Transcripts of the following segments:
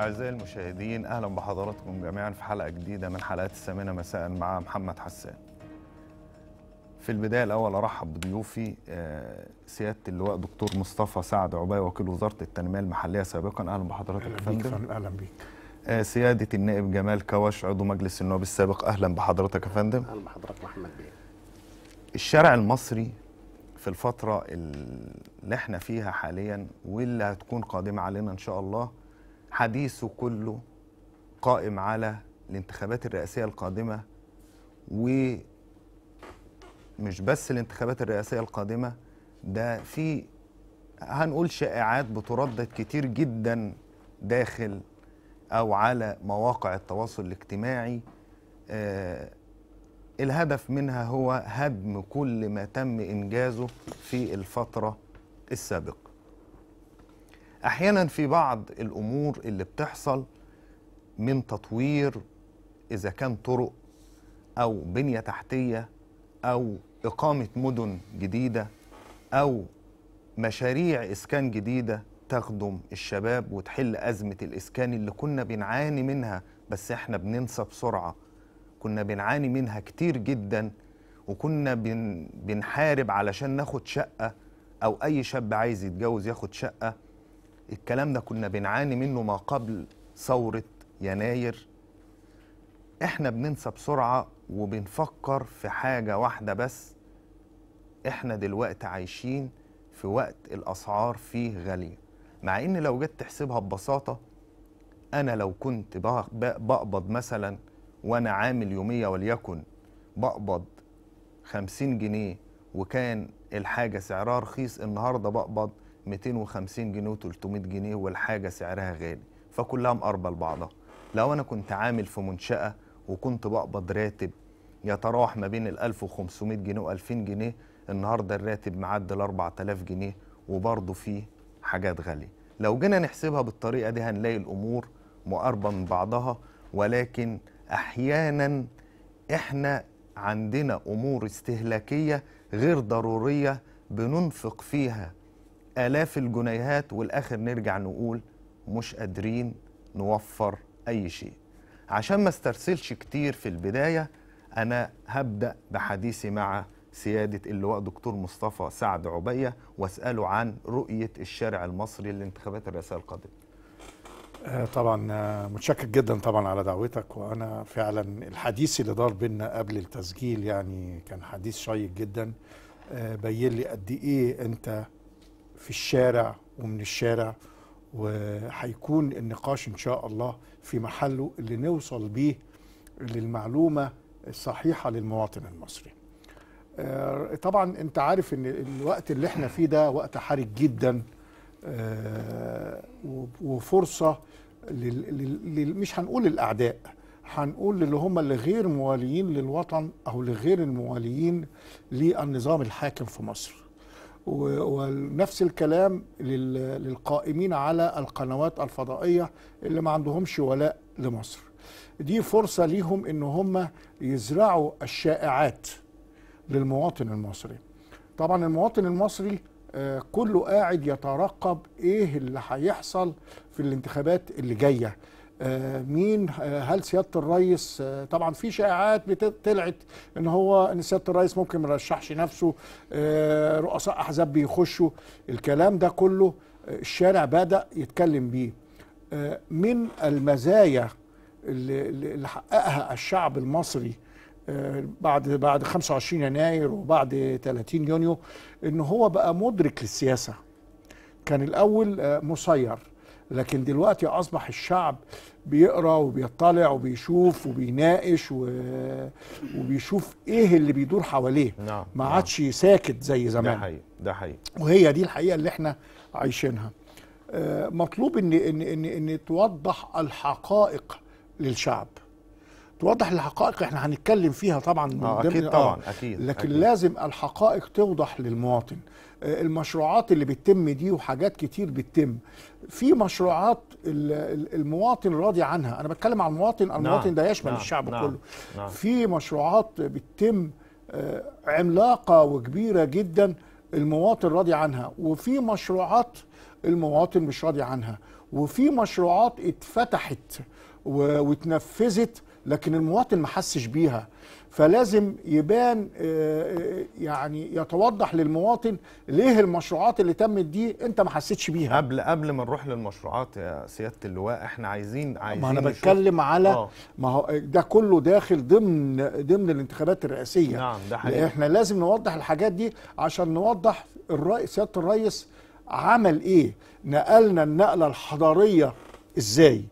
أعزائي المشاهدين أهلا بحضراتكم جميعا في حلقة جديدة من حلقات الثامنة مساء مع محمد حسان في البداية الأول أرحب بضيوفي آه، سيادة اللواء دكتور مصطفى سعد عباية وكيل وزارة التنمية المحلية سابقا أهلا بحضرتك أهلا بيك فندم أهلا بيك سيادة النائب جمال كوش عضو مجلس النواب السابق أهلا بحضرتك يا فندم أهلا بحضرتك محمد بيه الشارع المصري في الفترة اللي احنا فيها حاليا واللي هتكون قادمة علينا إن شاء الله حديثه كله قائم على الانتخابات الرئاسية القادمة ومش بس الانتخابات الرئاسية القادمة ده في هنقول شائعات بتردد كتير جدا داخل أو على مواقع التواصل الاجتماعي آه الهدف منها هو هدم كل ما تم إنجازه في الفترة السابقة احيانا في بعض الامور اللي بتحصل من تطوير اذا كان طرق او بنيه تحتيه او اقامه مدن جديده او مشاريع اسكان جديده تخدم الشباب وتحل ازمه الاسكان اللي كنا بنعاني منها بس احنا بننسى بسرعه كنا بنعاني منها كتير جدا وكنا بن بنحارب علشان ناخد شقه او اي شاب عايز يتجوز ياخد شقه الكلام ده كنا بنعاني منه ما قبل ثورة يناير احنا بننسى بسرعة وبنفكر في حاجة واحدة بس احنا دلوقتي عايشين في وقت الأسعار فيه غالية مع ان لو جيت تحسبها ببساطة انا لو كنت بقبض مثلا وانا عامل يومية وليكن بقبض 50 جنيه وكان الحاجة سعرها رخيص النهاردة بقبض 250 جنيه و300 جنيه والحاجه سعرها غالي فكلها مقربه لبعضها لو انا كنت عامل في منشاه وكنت بقبض راتب يتراوح ما بين ال 1500 جنيه و 2000 جنيه النهارده الراتب معدي ال 4000 جنيه وبرضه فيه حاجات غاليه لو جينا نحسبها بالطريقه دي هنلاقي الامور مقاربه من بعضها ولكن احيانا احنا عندنا امور استهلاكيه غير ضروريه بننفق فيها آلاف الجنيهات والآخر نرجع نقول مش قادرين نوفر أي شيء عشان ما استرسلش كتير في البداية أنا هبدأ بحديثي مع سيادة اللواء دكتور مصطفى سعد عبية واسأله عن رؤية الشارع المصري للانتخابات الرئاسية القادمة آه، طبعا آه، متشكر جدا طبعا على دعوتك وانا فعلا الحديث اللي دار بينا قبل التسجيل يعني كان حديث شيق جدا آه، بين لي قد ايه انت في الشارع ومن الشارع وهيكون النقاش ان شاء الله في محله اللي نوصل بيه للمعلومه الصحيحه للمواطن المصري. آه، طبعا انت عارف ان الوقت اللي احنا فيه ده وقت حرج جدا آه، وفرصه لل مش هنقول الاعداء هنقول اللي هم اللي غير مواليين للوطن او لغير المواليين للنظام الحاكم في مصر. ونفس الكلام للقائمين على القنوات الفضائية اللي ما عندهمش ولاء لمصر دي فرصة ليهم ان هم يزرعوا الشائعات للمواطن المصري طبعا المواطن المصري آه، كله قاعد يترقب ايه اللي هيحصل في الانتخابات اللي جايه آه، مين آه، هل سياده الرئيس آه، طبعا في شائعات طلعت ان هو ان سياده الرئيس ممكن ما يرشحش نفسه رؤساء احزاب بيخشوا الكلام ده كله الشارع بدا يتكلم بيه من المزايا اللي حققها الشعب المصري بعد بعد 25 يناير وبعد 30 يونيو ان هو بقى مدرك للسياسه كان الاول مسير لكن دلوقتي اصبح الشعب بيقرا وبيطلع وبيشوف وبيناقش و... وبيشوف ايه اللي بيدور حواليه نعم, نعم. ما عادش نعم. ساكت زي زمان ده حقيقي ده حقيقي وهي دي الحقيقه اللي احنا عايشينها آه، مطلوب ان ان ان ان توضح الحقائق للشعب توضح الحقائق احنا هنتكلم فيها طبعا من آه اكيد آه، طبعا آه. اكيد لكن أكيد. لازم الحقائق توضح للمواطن آه، المشروعات اللي بتتم دي وحاجات كتير بتتم في مشروعات المواطن راضي عنها انا بتكلم عن المواطن المواطن نعم. ده يشمل نعم. الشعب نعم. كله نعم. في مشروعات بتتم آه، عملاقه وكبيره جدا المواطن راضي عنها وفي مشروعات المواطن مش راضي عنها وفي مشروعات اتفتحت واتنفذت لكن المواطن ما حسش بيها فلازم يبان آه، آه، يعني يتوضح للمواطن ليه المشروعات اللي تمت دي انت ما حسيتش بيها قبل قبل ما نروح للمشروعات يا سياده اللواء احنا عايزين عايزين ما انا بتكلم على آه. ما هو ده كله داخل ضمن ضمن الانتخابات الرئاسيه نعم ده حقيقي احنا لازم نوضح الحاجات دي عشان نوضح الرئيس سياده الرئيس عمل ايه نقلنا النقله الحضاريه ازاي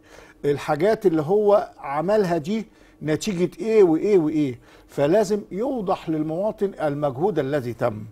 الحاجات اللي هو عملها دي نتيجة ايه وايه وايه فلازم يوضح للمواطن المجهود الذي تم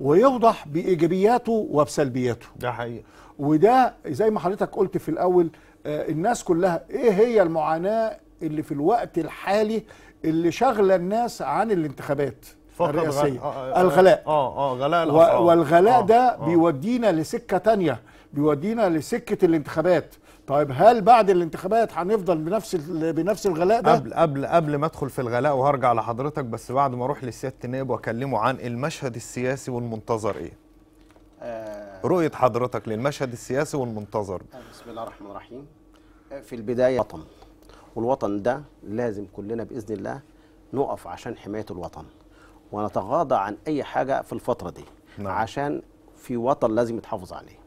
ويوضح بايجابياته وبسلبياته ده حقيقي وده زي ما حضرتك قلت في الاول آه الناس كلها ايه هي المعاناه اللي في الوقت الحالي اللي شغل الناس عن الانتخابات الرئاسيه آه،, آه آه الغلاء اه اه غلاء الاسعار والغلاء آه ده آه بيودينا لسكه تانية بيودينا لسكه الانتخابات طيب هل بعد الانتخابات هنفضل بنفس بنفس الغلاء ده؟ قبل قبل قبل ما ادخل في الغلاء وهرجع لحضرتك بس بعد ما اروح لسياده النائب واكلمه عن المشهد السياسي والمنتظر ايه؟ آه رؤيه حضرتك للمشهد السياسي والمنتظر آه، بسم الله الرحمن الرحيم آه، في البدايه وطن والوطن ده لازم كلنا باذن الله نقف عشان حمايه الوطن ونتغاضى عن اي حاجه في الفتره دي نعم. عشان في وطن لازم يتحافظ عليه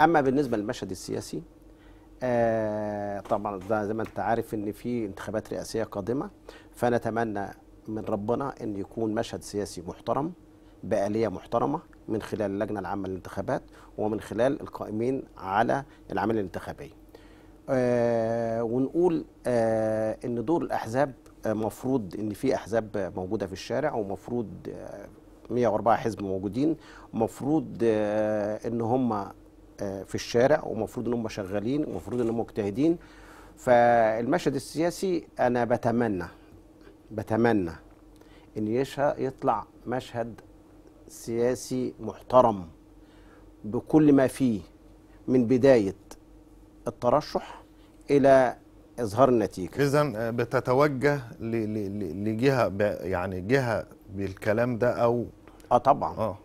اما بالنسبه للمشهد السياسي آه طبعا زي ما انت عارف ان في انتخابات رئاسيه قادمه فنتمنى من ربنا ان يكون مشهد سياسي محترم بآلية محترمة من خلال اللجنة العامة للانتخابات ومن خلال القائمين على العملية الانتخابية آه ونقول آه ان دور الاحزاب آه، مفروض ان في احزاب موجوده في الشارع ومفروض 104 آه، حزب موجودين مفروض آه، ان هم آه، في الشارع ومفروض ان هم شغالين ومفروض ان هم مجتهدين فالمشهد السياسي انا بتمنى بتمنى ان يطلع مشهد سياسي محترم بكل ما فيه من بدايه الترشح الى اظهار النتيجه اذا آه، بتتوجه لجهه يعني جهه بالكلام ده او اه طبعا اه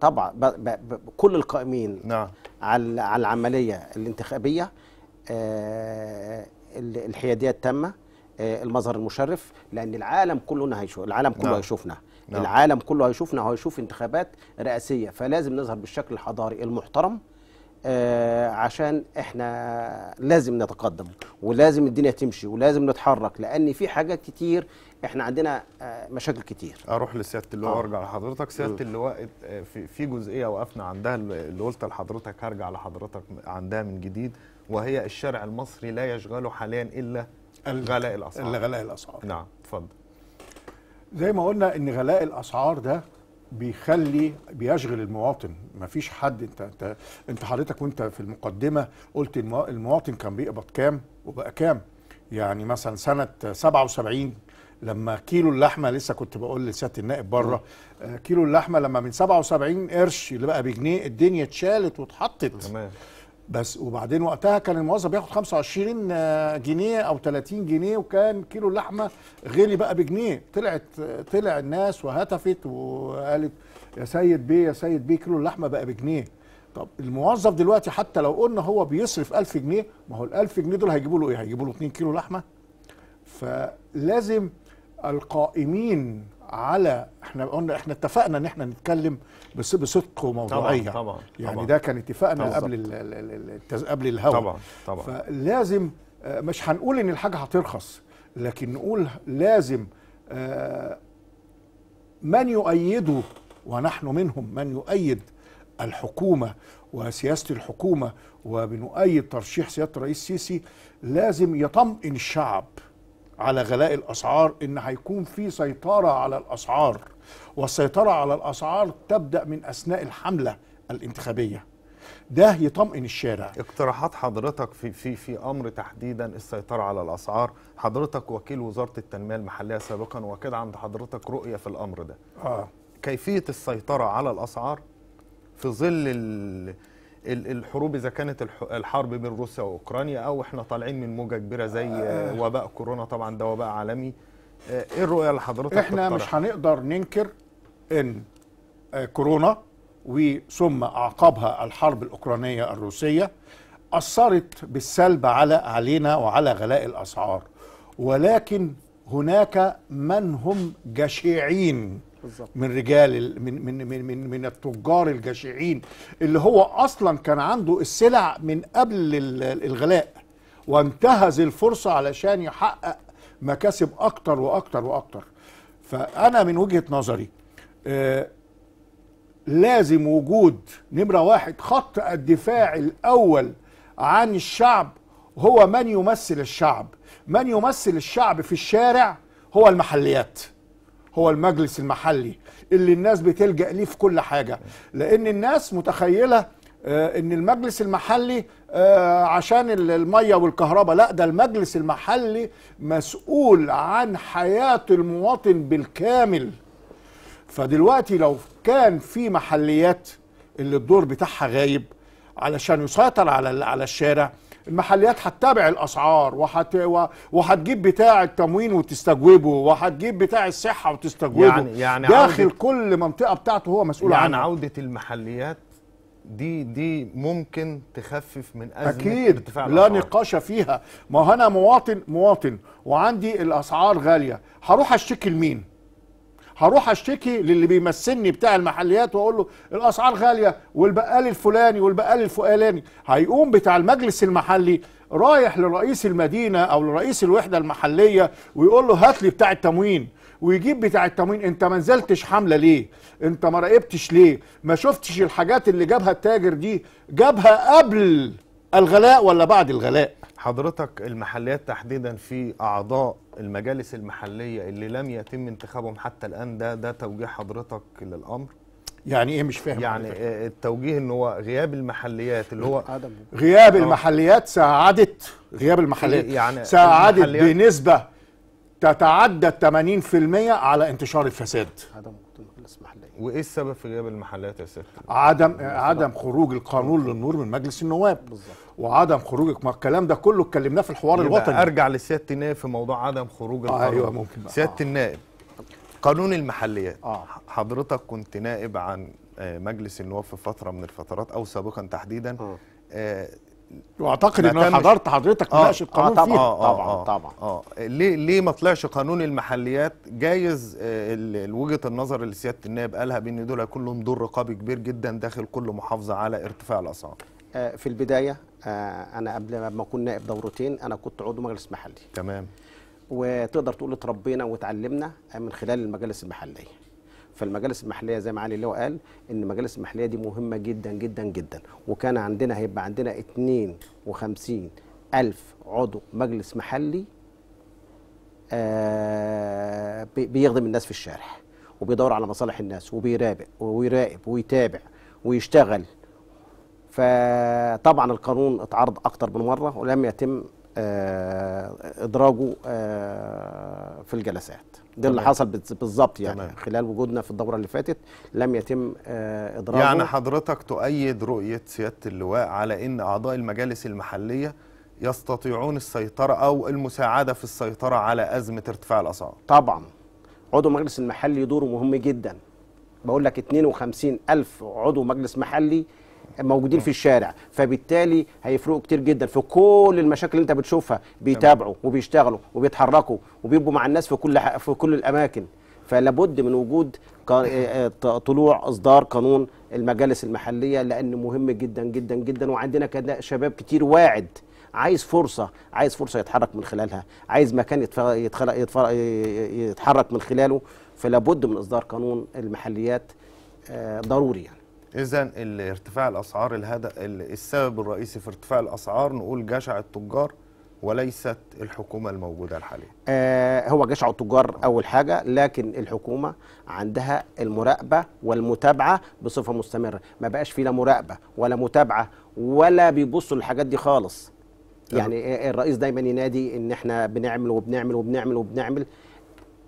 طبعا ب ب ب كل القائمين نعم على العمليه الانتخابيه آه، الحياديات تامه آه، المظهر المشرف لان العالم كله هيشوف العالم كله نعم. هيشوفنا نعم. العالم كله هيشوفنا وهيشوف انتخابات رئاسيه فلازم نظهر بالشكل الحضاري المحترم آه، عشان احنا لازم نتقدم ولازم الدنيا تمشي ولازم نتحرك لان في حاجات كتير احنا عندنا آه، مشاكل كتير اروح لسياده اللواء آه. وارجع لحضرتك سياده اللواء آه، في جزئيه وقفنا عندها اللي قلت لحضرتك هرجع لحضرتك عندها من جديد وهي الشارع المصري لا يشغله حاليا الا غلاء الاسعار الا غلاء الاسعار نعم اتفضل زي ما قلنا ان غلاء الاسعار ده بيخلي بيشغل المواطن مفيش حد انت انت انت حضرتك وانت في المقدمه قلت المواطن كان بيقبض كام وبقى كام يعني مثلا سنه 77 لما كيلو اللحمه لسه كنت بقول لسياده النائب بره آه كيلو اللحمه لما من 77 قرش اللي بقى بجنيه الدنيا اتشالت واتحطت تمام بس وبعدين وقتها كان الموظف بياخد 25 آه، جنيه او 30 جنيه وكان كيلو اللحمه غلي بقى بجنيه طلعت آه، طلع الناس وهتفت وقالت يا سيد بيه يا سيد بيه كيلو اللحمه بقى بجنيه طب الموظف دلوقتي حتى لو قلنا هو بيصرف 1000 جنيه ما هو ال 1000 جنيه دول هيجيبوا له ايه؟ هيجيبوا له 2 كيلو لحمه فلازم القائمين على احنا قلنا احنا اتفقنا ان احنا نتكلم بصدق وموضوعيه طبعا طبعا يعني طبعا ده كان اتفاقنا قبل قبل الهوى طبعا طبعا فلازم آه، مش هنقول ان الحاجه هترخص لكن نقول لازم آه، من يؤيده ونحن منهم من يؤيد الحكومه وسياسه الحكومه وبنؤيد ترشيح سياده الرئيس السيسي لازم يطمئن الشعب على غلاء الاسعار ان هيكون في سيطره على الاسعار والسيطره على الاسعار تبدا من اثناء الحمله الانتخابيه ده يطمئن الشارع اقتراحات حضرتك في في في امر تحديدا السيطره على الاسعار حضرتك وكيل وزاره التنميه المحليه سابقا وكان عند حضرتك رؤيه في الامر ده اه كيفيه السيطره على الاسعار في ظل الحروب اذا كانت الحرب بين روسيا واوكرانيا او احنا طالعين من موجه كبيره زي آه. وباء كورونا طبعا ده وباء عالمي آه، ايه الرؤيه اللي حضرتك احنا مش هنقدر ننكر ان آه، كورونا وثم اعقابها الحرب الاوكرانيه الروسيه اثرت بالسلب على علينا وعلى غلاء الاسعار ولكن هناك من هم جشعين بالزبط. من رجال من من من من, من التجار الجشعين اللي هو اصلا كان عنده السلع من قبل الغلاء وانتهز الفرصه علشان يحقق مكاسب اكتر واكتر واكتر فانا من وجهه نظري آه لازم وجود نمره واحد خط الدفاع الاول عن الشعب هو من يمثل الشعب من يمثل الشعب في الشارع هو المحليات هو المجلس المحلي اللي الناس بتلجأ ليه في كل حاجة لأن الناس متخيلة آه، ان المجلس المحلي آه، عشان الميه والكهرباء لا ده المجلس المحلي مسؤول عن حياه المواطن بالكامل فدلوقتي لو كان في محليات اللي الدور بتاعها غايب علشان يسيطر على على الشارع المحليات هتتابع الاسعار وحت... وهتجيب بتاع التموين وتستجوبه وهتجيب بتاع الصحه وتستجوبه يعني, يعني داخل عودة كل منطقه بتاعته هو مسؤول يعني عنها يعني عوده المحليات دي دي ممكن تخفف من ازمه اكيد ارتفاع لا نقاش فيها ما انا مواطن مواطن وعندي الاسعار غاليه هروح اشتكي لمين هروح اشتكي للي بيمثلني بتاع المحليات واقول له الاسعار غاليه والبقال الفلاني والبقال الفلاني هيقوم بتاع المجلس المحلي رايح لرئيس المدينه او لرئيس الوحده المحليه ويقول له هات لي بتاع التموين ويجيب بتاع التموين انت ما نزلتش حمله ليه انت ما راقبتش ليه ما شفتش الحاجات اللي جابها التاجر دي جابها قبل الغلاء ولا بعد الغلاء حضرتك المحليات تحديدا في اعضاء المجالس المحليه اللي لم يتم انتخابهم حتى الان ده ده توجيه حضرتك للامر يعني ايه مش فاهم يعني آه، التوجيه ان هو غياب المحليات اللي هو عدم. غياب أوه. المحليات ساعدت غياب المحليات يعني ساعدت المحليات بنسبه تتعدى 80% على انتشار الفساد عدم وايه السبب في غياب المحليات يا سيادة؟ عدم آه، عدم خروج القانون للنور من مجلس النواب بالظبط وعدم خروجك ما الكلام ده كله اتكلمناه في الحوار الوطني ارجع لسياده النائب في موضوع عدم خروج آه، القانون آه ايوه ممكن سياده آه. النائب قانون المحليات آه. حضرتك كنت نائب عن آه، مجلس النواب في فتره من الفترات او سابقا تحديدا آه. آه واعتقد ان انا حضرت حضرتك مناقشه آه القانون آه طبعا, فيها. آه،, آه طبعا آه طبعا اه ليه ليه ما طلعش قانون المحليات جايز آه وجهه النظر اللي سياده النائب قالها بان دول هيكون لهم دور رقابي كبير جدا داخل كل محافظه على ارتفاع الاسعار في البدايه آه، انا قبل ما اكون نائب دورتين انا كنت عضو مجلس محلي تمام وتقدر تقول اتربينا وتعلمنا آه، من خلال المجالس المحليه فالمجالس المحليه زي ما علي اللواء قال ان المجالس المحليه دي مهمه جدا جدا جدا وكان عندنا هيبقى عندنا 52 ألف عضو مجلس محلي آه، بيخدم الناس في الشارع وبيدور على مصالح الناس وبيراقب ويراقب ويتابع ويشتغل فطبعا القانون اتعرض اكتر من مره ولم يتم آه، ادراجه آه، في الجلسات ده اللي حصل بالظبط يعني تمام. خلال وجودنا في الدوره اللي فاتت لم يتم آه، ادراجه يعني حضرتك تؤيد رؤيه سياده اللواء على ان اعضاء المجالس المحليه يستطيعون السيطره او المساعده في السيطره على ازمه ارتفاع الاسعار طبعا عضو المجلس المحلي دوره مهم جدا بقول لك 52 ألف عضو مجلس محلي موجودين في الشارع فبالتالي هيفرقوا كتير جدا في كل المشاكل اللي انت بتشوفها بيتابعوا وبيشتغلوا وبيتحركوا وبيبقوا مع الناس في كل في كل الاماكن فلابد من وجود آه، طلوع اصدار قانون المجالس المحليه لان مهم جدا جدا جدا وعندنا شباب كتير واعد عايز فرصه عايز فرصه يتحرك من خلالها عايز مكان يتحرك من خلاله فلابد من اصدار قانون المحليات آه، ضروري يعني. اذا ارتفاع الاسعار الهدف السبب الرئيسي في ارتفاع الاسعار نقول جشع التجار وليست الحكومه الموجوده الحاليه. آه هو جشع التجار اول حاجه لكن الحكومه عندها المراقبه والمتابعه بصفه مستمره، ما بقاش في لا مراقبه ولا متابعه ولا بيبصوا للحاجات دي خالص. يعني أه. الرئيس دايما ينادي ان احنا بنعمل وبنعمل وبنعمل وبنعمل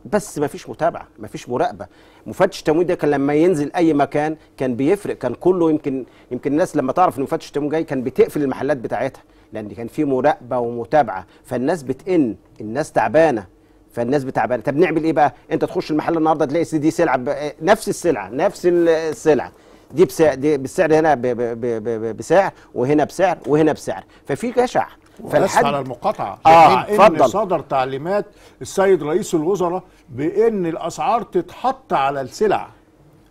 بس ما فيش متابعه ما فيش مراقبه مفتش التموين ده كان لما ينزل اي مكان كان بيفرق كان كله يمكن يمكن الناس لما تعرف ان مفتش التموين جاي كان بتقفل المحلات بتاعتها لان كان في مراقبه ومتابعه فالناس بتئن الناس تعبانه فالناس بتعبانه طب نعمل ايه بقى انت تخش المحل النهارده تلاقي سي دي سلعه نفس السلعه نفس السلعه دي بسعر دي بالسعر هنا بسعر وهنا بسعر وهنا بسعر ففي جشع فالحد على المقاطعه اه اتفضل صدر تعليمات السيد رئيس الوزراء بان الاسعار تتحط على السلع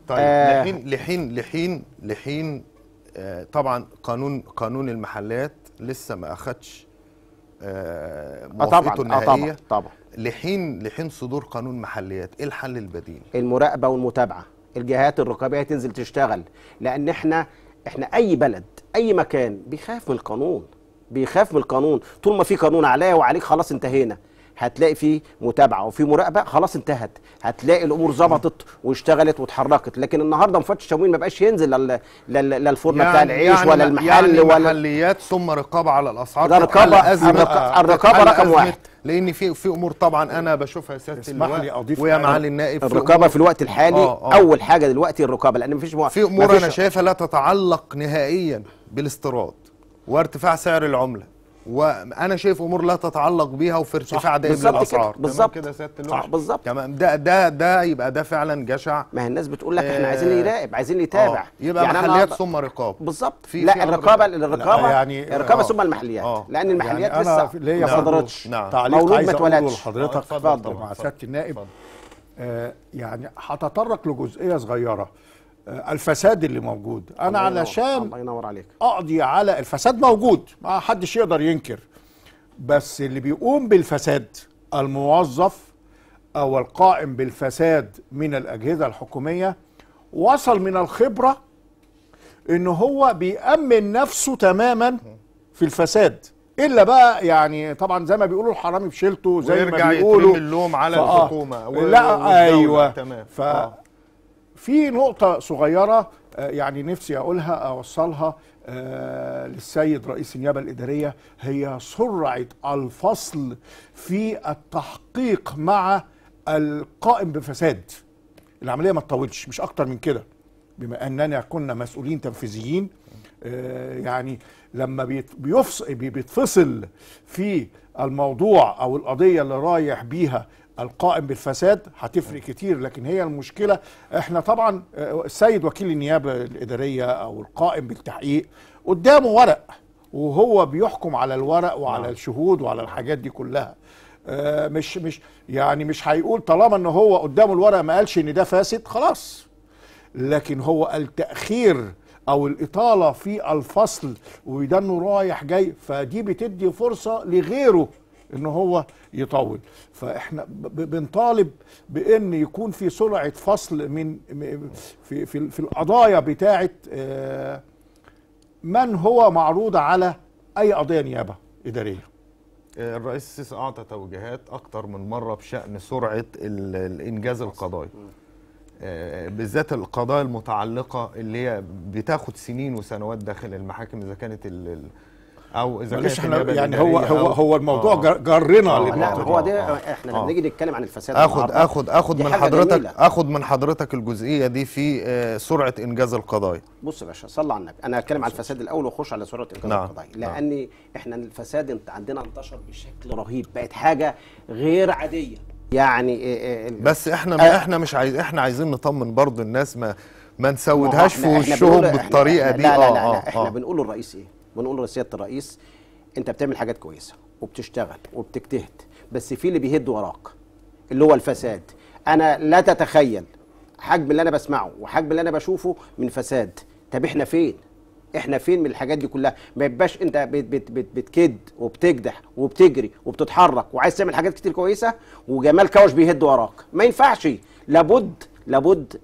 طيب آه لحين لحين لحين لحين آه طبعا قانون قانون المحلات لسه ما اخدش آه, آه، موافقته آه، النهائيه آه طبعا طبعا لحين لحين صدور قانون محليات ايه الحل البديل المراقبه والمتابعه الجهات الرقابيه تنزل تشتغل لان احنا احنا اي بلد اي مكان بيخاف من القانون بيخاف من القانون طول ما في قانون عليا وعليك خلاص انتهينا هتلاقي في متابعه وفي مراقبه خلاص انتهت هتلاقي الامور ظبطت واشتغلت واتحركت لكن النهارده مفتش التموين ما بقاش ينزل للفرن يعني بتاع العيش يعني ولا المحل يعني ولا المحليات ثم رقابه على الاسعار الرقابه الرقابه, الرقابة رقم واحد لان في في امور طبعا انا بشوفها يا سياده اضيف ويا معالي النائب الرقابه في, في الوقت الحالي آه آه اول حاجه دلوقتي الرقابه لان مفيش في امور انا شايفها لا تتعلق نهائيا بالاستيراد وارتفاع سعر العمله وانا شايف امور لا تتعلق بيها وفي ارتفاع دائم للاسعار بالظبط كده سياده اللوح بالظبط تمام ده ده ده يبقى ده فعلا جشع ما هي الناس بتقول لك احنا آه، عايزين نراقب عايزين نتابع آه يبقى يعني محليات ثم رقاب بالظبط لا في الرقابه الرقابه يعني الرقابه آه، ثم المحليات آه لان يعني المحليات يعني لسه ما صدرتش نعم. تعليق طيب عايز اقوله لحضرتك مع سياده النائب آه، يعني هتطرق لجزئيه صغيره آه، الفساد اللي موجود انا علشان الله ينور عليك اقضي على الفساد موجود ما حدش يقدر ينكر بس اللي بيقوم بالفساد الموظف او القائم بالفساد من الاجهزه الحكوميه وصل من الخبره ان هو بيامن نفسه تماما في الفساد الا بقى يعني طبعا زي ما بيقولوا الحرامي بشيلته زي ما بيقولوا ويرجع يترمي اللوم على الحكومه لا ايوه تمام ف... في نقطة صغيرة آه، يعني نفسي أقولها أوصلها آه، للسيد رئيس النيابة الإدارية هي سرعة الفصل في التحقيق مع القائم بفساد العملية ما تطولش مش أكتر من كده بما أننا كنا مسؤولين تنفيذيين آه، يعني لما بيتفصل في الموضوع او القضيه اللي رايح بيها القائم بالفساد هتفرق كتير لكن هي المشكله احنا طبعا آه، السيد وكيل النيابه الاداريه او القائم بالتحقيق قدامه ورق وهو بيحكم على الورق وعلى نعم. الشهود وعلى الحاجات دي كلها آه، مش مش يعني مش هيقول طالما ان هو قدامه الورق ما قالش ان ده فاسد خلاص لكن هو التاخير او الاطاله في الفصل وده انه رايح جاي فدي بتدي فرصه لغيره ان هو يطول فاحنا بنطالب بان يكون في سرعه فصل من في في, في القضايا بتاعه آه، من هو معروض على اي قضيه نيابه اداريه آه، الرئيس السيسي اعطى توجيهات اكتر من مره بشان سرعه الانجاز القضايا آه، بالذات القضايا المتعلقه اللي هي بتاخد سنين وسنوات داخل المحاكم اذا كانت او اذا كان احنا يعني هو هو هو الموضوع آه جرنا آه لا هو ده آه، احنا لما آه. نيجي نتكلم عن الفساد اخد اخد اخد من حضرتك جميلة. اخد من حضرتك الجزئيه دي في آه سرعه انجاز القضايا بص يا باشا صلى على النبي انا هتكلم عن الفساد الاول واخش على سرعه انجاز نعم. القضايا نعم. لان نعم. احنا الفساد عندنا انتشر بشكل رهيب بقت حاجه غير عاديه يعني إيه إيه بس احنا آه احنا مش عايز احنا عايزين نطمن برضو الناس ما ما نسودهاش في وشهم بالطريقه دي لا لا آه، لا, لا, لا احنا بنقول للرئيس ايه ونقول لسياده الرئيس انت بتعمل حاجات كويسه وبتشتغل وبتجتهد بس في اللي بيهد وراك اللي هو الفساد انا لا تتخيل حجم اللي انا بسمعه وحجم اللي انا بشوفه من فساد طب احنا فين احنا فين من الحاجات دي كلها ما يبقاش انت بت بت بت بتكد وبتجدح وبتجري وبتتحرك وعايز تعمل حاجات كتير كويسه وجمال كوش بيهد وراك ما ينفعش لابد لابد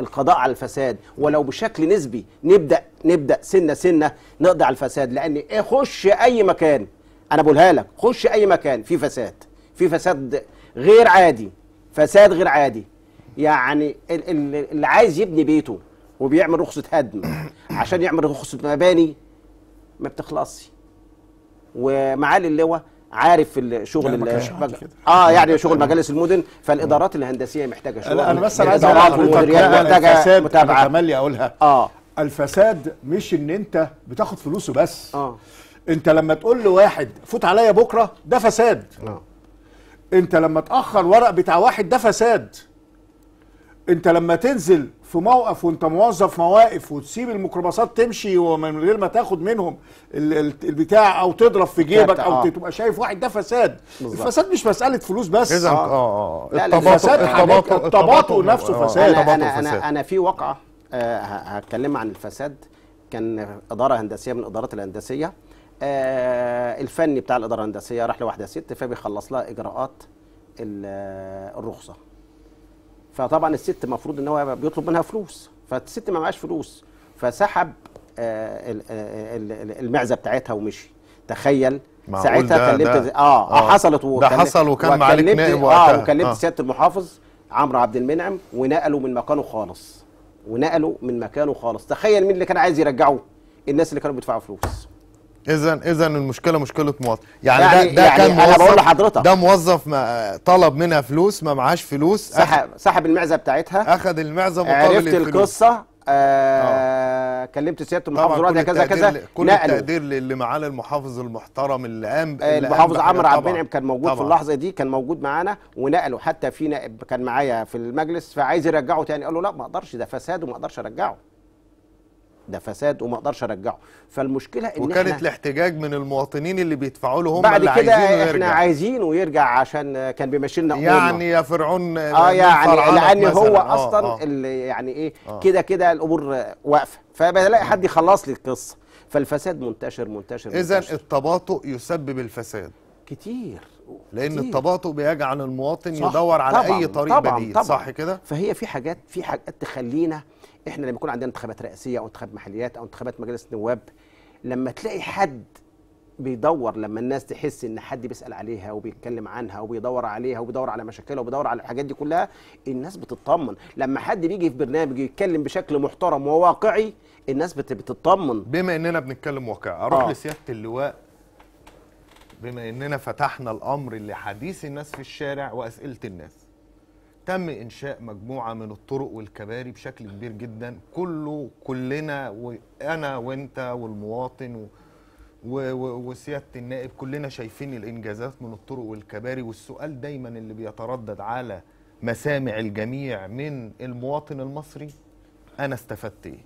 القضاء على الفساد ولو بشكل نسبي نبدا نبدا سنه سنه نقضي على الفساد لان إيه خش اي مكان انا بقولها لك خش اي مكان في فساد في فساد غير عادي فساد غير عادي يعني اللي عايز يبني بيته وبيعمل رخصه هدم عشان يعمل رخصه مباني ما بتخلصش ومعالي اللواء عارف في شغل اه يعني شغل مجالس المدن فالادارات الهندسيه محتاجه شغل انا بس انا عايز محتاجه متابعه تملي اقولها اه الفساد مش ان انت بتاخد فلوسه بس اه انت لما تقول لواحد فوت عليا بكره ده فساد آه. انت لما تاخر ورق بتاع واحد ده فساد انت لما تنزل في موقف وانت موظف مواقف وتسيب الميكروباصات تمشي ومن غير ما تاخد منهم البتاع او تضرب في جيبك او آه. تبقى شايف واحد ده فساد بالزبط. الفساد مش مساله فلوس بس اه اه, آه،, آه. التباطؤ التباطؤ التباطؤ نفسه فساد انا انا انا, أنا في واقعه آه هتكلم عن الفساد كان اداره هندسيه من الادارات الهندسيه آه الفني بتاع الاداره الهندسيه راح لواحده ست فبيخلص لها اجراءات الرخصه فطبعا الست المفروض ان هو بيطلب منها فلوس فالست ما معهاش فلوس فسحب آه، آه، المعزه بتاعتها ومشي تخيل ساعتها كلمت ده آه, اه حصلت وكلمت ده حصل وكان عليك نائب اه وكلمت آه. سياده المحافظ عمرو عبد المنعم ونقله من مكانه خالص ونقله من مكانه خالص تخيل مين اللي كان عايز يرجعه الناس اللي كانوا بيدفعوا فلوس اذا اذا المشكله مشكله مواطن يعني, يعني ده, يعني- ده يعني كان انا بقول لحضرتك ده موظف ما طلب منها فلوس ما معاش فلوس سحب سحب المعزه بتاعتها اخذ المعزه مقابل عرفت الفلوس. القصه آه, آه. كلمت سياده المحافظ رؤيا كذا كذا كل نقلوا. التقدير للي معانا المحافظ المحترم اللي قام آه، المحافظ عمرو عبد المنعم كان موجود طبعا. في اللحظه دي كان موجود معانا ونقله حتى في نائب كان معايا في المجلس فعايز يرجعه تاني قال له لا ما اقدرش ده فساد وما اقدرش ارجعه ده فساد وما اقدرش ارجعه فالمشكله ان وكانت احنا الاحتجاج من المواطنين اللي بيدفعوا له هم بعد اللي كده عايزينه يرجع احنا عايزينه يرجع عشان كان بيمشي لنا يعني يا فرعون اه يعني لان هو آه اصلا آه اللي يعني ايه آه كده كده الامور واقفه فبلاقي آه. حد يخلص لي القصه فالفساد منتشر منتشر, منتشر. اذا التباطؤ يسبب الفساد كتير لان كتير. التباطؤ بيجعل المواطن يدور على طبعًا اي طريق طبعًا بديل طبعًا صح كده فهي في حاجات في حاجات تخلينا احنا لما يكون عندنا انتخابات رئاسيه او انتخابات محليات او انتخابات مجلس نواب لما تلاقي حد بيدور لما الناس تحس ان حد بيسال عليها وبيتكلم عنها وبيدور عليها وبيدور على مشاكلها وبيدور على الحاجات دي كلها الناس بتطمن لما حد بيجي في برنامج يتكلم بشكل محترم وواقعي الناس بتطمن بما اننا بنتكلم واقعي اروح آه. لسياده اللواء بما اننا فتحنا الامر لحديث الناس في الشارع واسئله الناس تم انشاء مجموعه من الطرق والكباري بشكل كبير جدا كله كلنا وانا وانت والمواطن وسياده النائب كلنا شايفين الانجازات من الطرق والكباري والسؤال دايما اللي بيتردد على مسامع الجميع من المواطن المصري انا استفدت ايه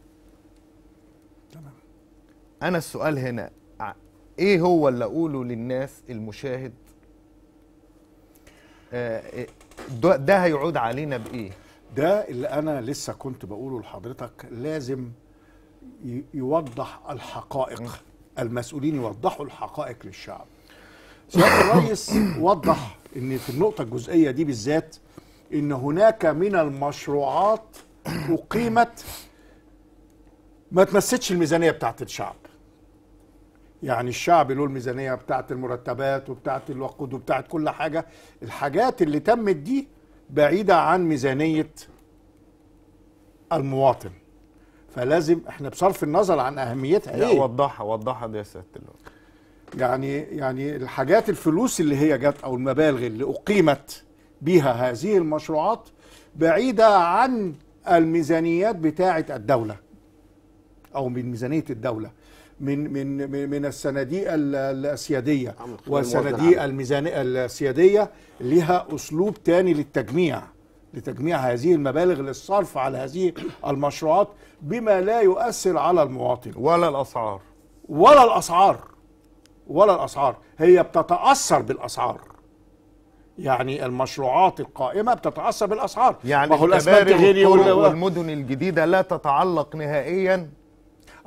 تمام انا السؤال هنا ايه هو اللي اقوله للناس المشاهد آه إيه ده, ده هيعود علينا بايه ده اللي انا لسه كنت بقوله لحضرتك لازم يوضح الحقائق المسؤولين يوضحوا الحقائق للشعب سياده الرئيس وضح ان في النقطه الجزئيه دي بالذات ان هناك من المشروعات اقيمت ما تمستش الميزانيه بتاعت الشعب يعني الشعب له الميزانيه بتاعت المرتبات وبتاعت الوقود وبتاعت كل حاجه الحاجات اللي تمت دي بعيده عن ميزانيه المواطن فلازم احنا بصرف النظر عن اهميتها لا ايه وضحها وضحها دي يا سياده يعني يعني الحاجات الفلوس اللي هي جت او المبالغ اللي اقيمت بها هذه المشروعات بعيده عن الميزانيات بتاعه الدوله او من ميزانيه الدوله من من من الصناديق السياديه والصناديق الميزانيه السياديه لها اسلوب تاني للتجميع لتجميع هذه المبالغ للصرف على هذه المشروعات بما لا يؤثر على المواطن ولا الاسعار ولا الاسعار ولا الاسعار هي بتتاثر بالاسعار يعني المشروعات القائمه بتتاثر بالاسعار يعني الكباري والمدن الجديده لا تتعلق نهائيا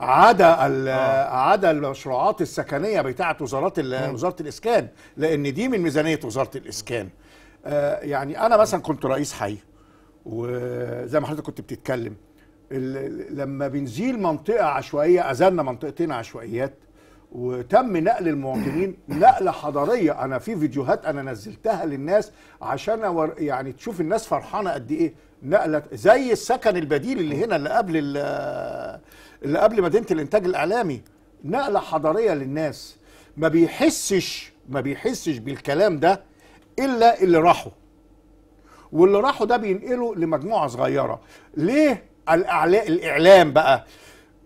عدا آه. عدا المشروعات السكنيه بتاعت وزارات وزاره الاسكان لان دي من ميزانيه وزاره الاسكان آه يعني انا مثلا كنت رئيس حي وزي ما حضرتك كنت بتتكلم لما بنزيل منطقه عشوائيه ازلنا منطقتين عشوائيات وتم نقل المواطنين نقله حضاريه انا في فيديوهات انا نزلتها للناس عشان يعني تشوف الناس فرحانه قد ايه نقله زي السكن البديل اللي هنا اللي قبل اللي قبل مدينه الانتاج الاعلامي نقله حضاريه للناس ما بيحسش ما بيحسش بالكلام ده الا اللي راحوا واللي راحوا ده بينقله لمجموعه صغيره ليه الاعلام بقى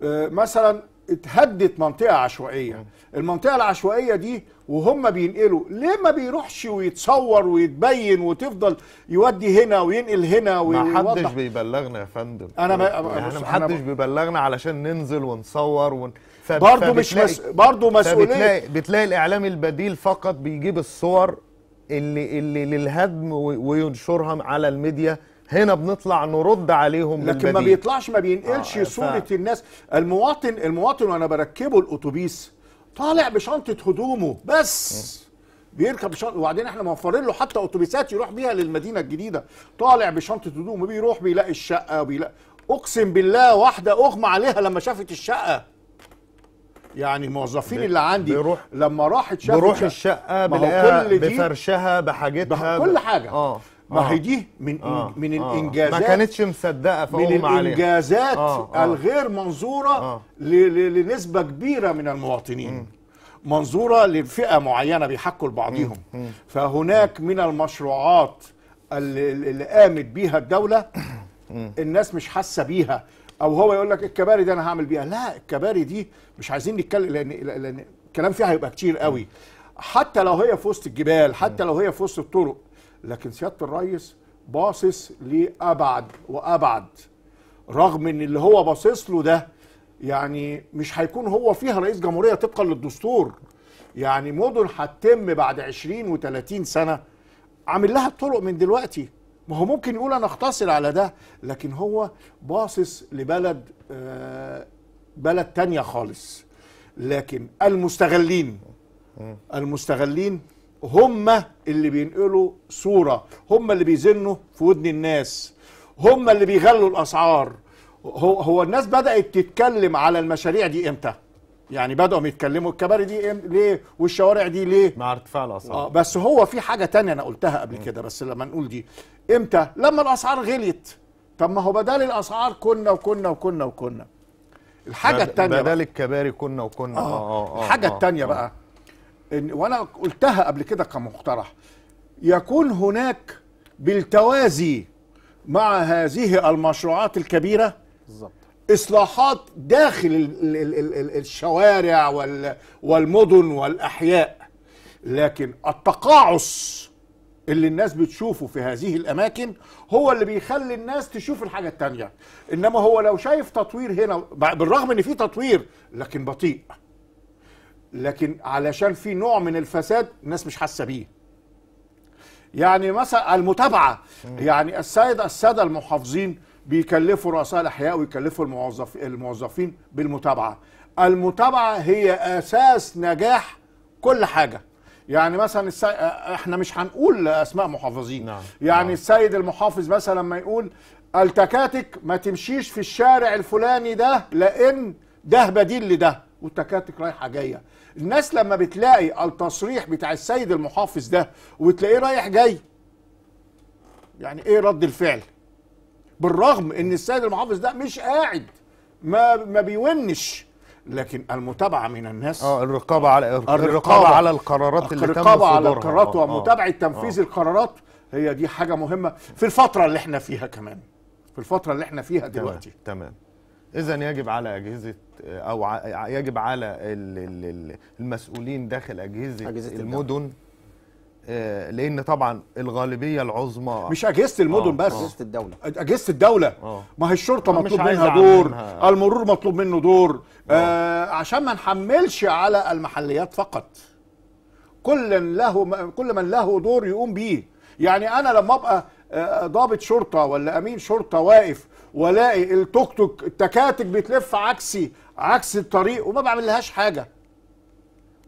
آه، مثلا اتهدت منطقه عشوائيه المنطقه العشوائيه دي وهم بينقلوا ليه ما بيروحش ويتصور ويتبين وتفضل يودي هنا وينقل هنا ويوضح ما حدش بيبلغنا يا فندم انا ما يعني ما حدش بيبلغنا علشان ننزل ونصور ون... ف... برضه مش مس... برضه مسؤوليه بتلاقي... بتلاقي الاعلام البديل فقط بيجيب الصور اللي اللي للهدم وينشرها على الميديا هنا بنطلع نرد عليهم لكن ما بيطلعش ما بينقلش آه صوره ف... الناس المواطن المواطن وانا بركبه الاتوبيس طالع بشنطه هدومه بس بيركب شنطه وبعدين احنا موفرين له حتى اتوبيسات يروح بيها للمدينه الجديده طالع بشنطه هدومه بيروح بيلاقي الشقه وبيلاقي اقسم بالله واحده اغمى عليها لما شافت الشقه يعني موظفين اللي عندي بيروح لما راحت شافت بروح الشقه بلاقيها بفرشها بحاجتها كل حاجه اه ما آه. هي دي من آه. من آه. الانجازات ما كانتش مصدقه من الانجازات آه. آه. الغير منظوره آه. لنسبه كبيره من المواطنين م. منظوره لفئه معينه بيحكوا لبعضهم م. فهناك من المشروعات اللي, اللي قامت بيها الدوله الناس مش حاسه بيها او هو يقول لك الكباري دي انا هعمل بيها لا الكباري دي مش عايزين نتكلم لان لان الكلام فيها هيبقى كتير قوي حتى لو هي في وسط الجبال حتى لو هي في وسط الطرق لكن سياده الرئيس باصص لابعد وابعد رغم ان اللي هو باصص له ده يعني مش هيكون هو فيها رئيس جمهوريه طبقا للدستور يعني مدن هتتم بعد 20 و30 سنه عامل لها الطرق من دلوقتي ما هو ممكن يقول انا اقتصر على ده لكن هو باصص لبلد آه بلد تانية خالص لكن المستغلين المستغلين هم اللي بينقلوا صورة هم اللي بيزنوا في ودن الناس هم اللي بيغلوا الأسعار هو, هو الناس بدأت تتكلم على المشاريع دي إمتى؟ يعني بدأوا يتكلموا الكباري دي ليه والشوارع دي ليه مع ارتفاع الأسعار آه بس هو في حاجة تانية أنا قلتها قبل كده بس لما نقول دي إمتى؟ لما الأسعار غليت طب ما هو بدل الأسعار كنا وكنا وكنا وكنا الحاجة التانية بدل الكباري كنا وكنا آه, آه, آه, آه الحاجة التانية آه التانية بقى إن وانا قلتها قبل كده كمقترح يكون هناك بالتوازي مع هذه المشروعات الكبيره بالظبط اصلاحات داخل الـ الـ الـ الشوارع والمدن والاحياء لكن التقاعس اللي الناس بتشوفه في هذه الاماكن هو اللي بيخلي الناس تشوف الحاجه التانية انما هو لو شايف تطوير هنا بالرغم ان في تطوير لكن بطيء لكن علشان في نوع من الفساد الناس مش حاسه بيه يعني مثلا المتابعه يعني السيد الساده المحافظين بيكلفوا رؤساء الاحياء ويكلفوا الموظفين الموظفين بالمتابعه المتابعه هي اساس نجاح كل حاجه يعني مثلا السا... احنا مش هنقول اسماء محافظين نعم. يعني نعم. السيد المحافظ مثلا ما يقول التكاتك ما تمشيش في الشارع الفلاني ده لان ده بديل لده والتكاتك رايحه جايه الناس لما بتلاقي التصريح بتاع السيد المحافظ ده وتلاقيه رايح جاي يعني ايه رد الفعل بالرغم ان السيد المحافظ ده مش قاعد ما ما بيونش لكن المتابعه من الناس اه الرقابه على الرقابه, الرقابة على القرارات اللي الرقابه تم على القرارات آه، آه، ومتابعه آه. تنفيذ القرارات هي دي حاجه مهمه في الفتره اللي احنا فيها كمان في الفتره اللي احنا فيها دلوقتي تمام, تمام. اذا يجب على اجهزه او يجب على المسؤولين داخل اجهزه, أجهزة المدن آه، لان طبعا الغالبيه العظمى مش اجهزه المدن أوه. بس اجهزه الدوله اجهزه الدوله آه. ما هي الشرطه آه، مطلوب منها دور منها. المرور مطلوب منه دور آه عشان ما نحملش على المحليات فقط كل له كل من له دور يقوم بيه يعني انا لما ابقى ضابط شرطه ولا امين شرطه واقف والاقي التوك توك التكاتك بتلف عكسي عكس الطريق وما بعملهاش حاجه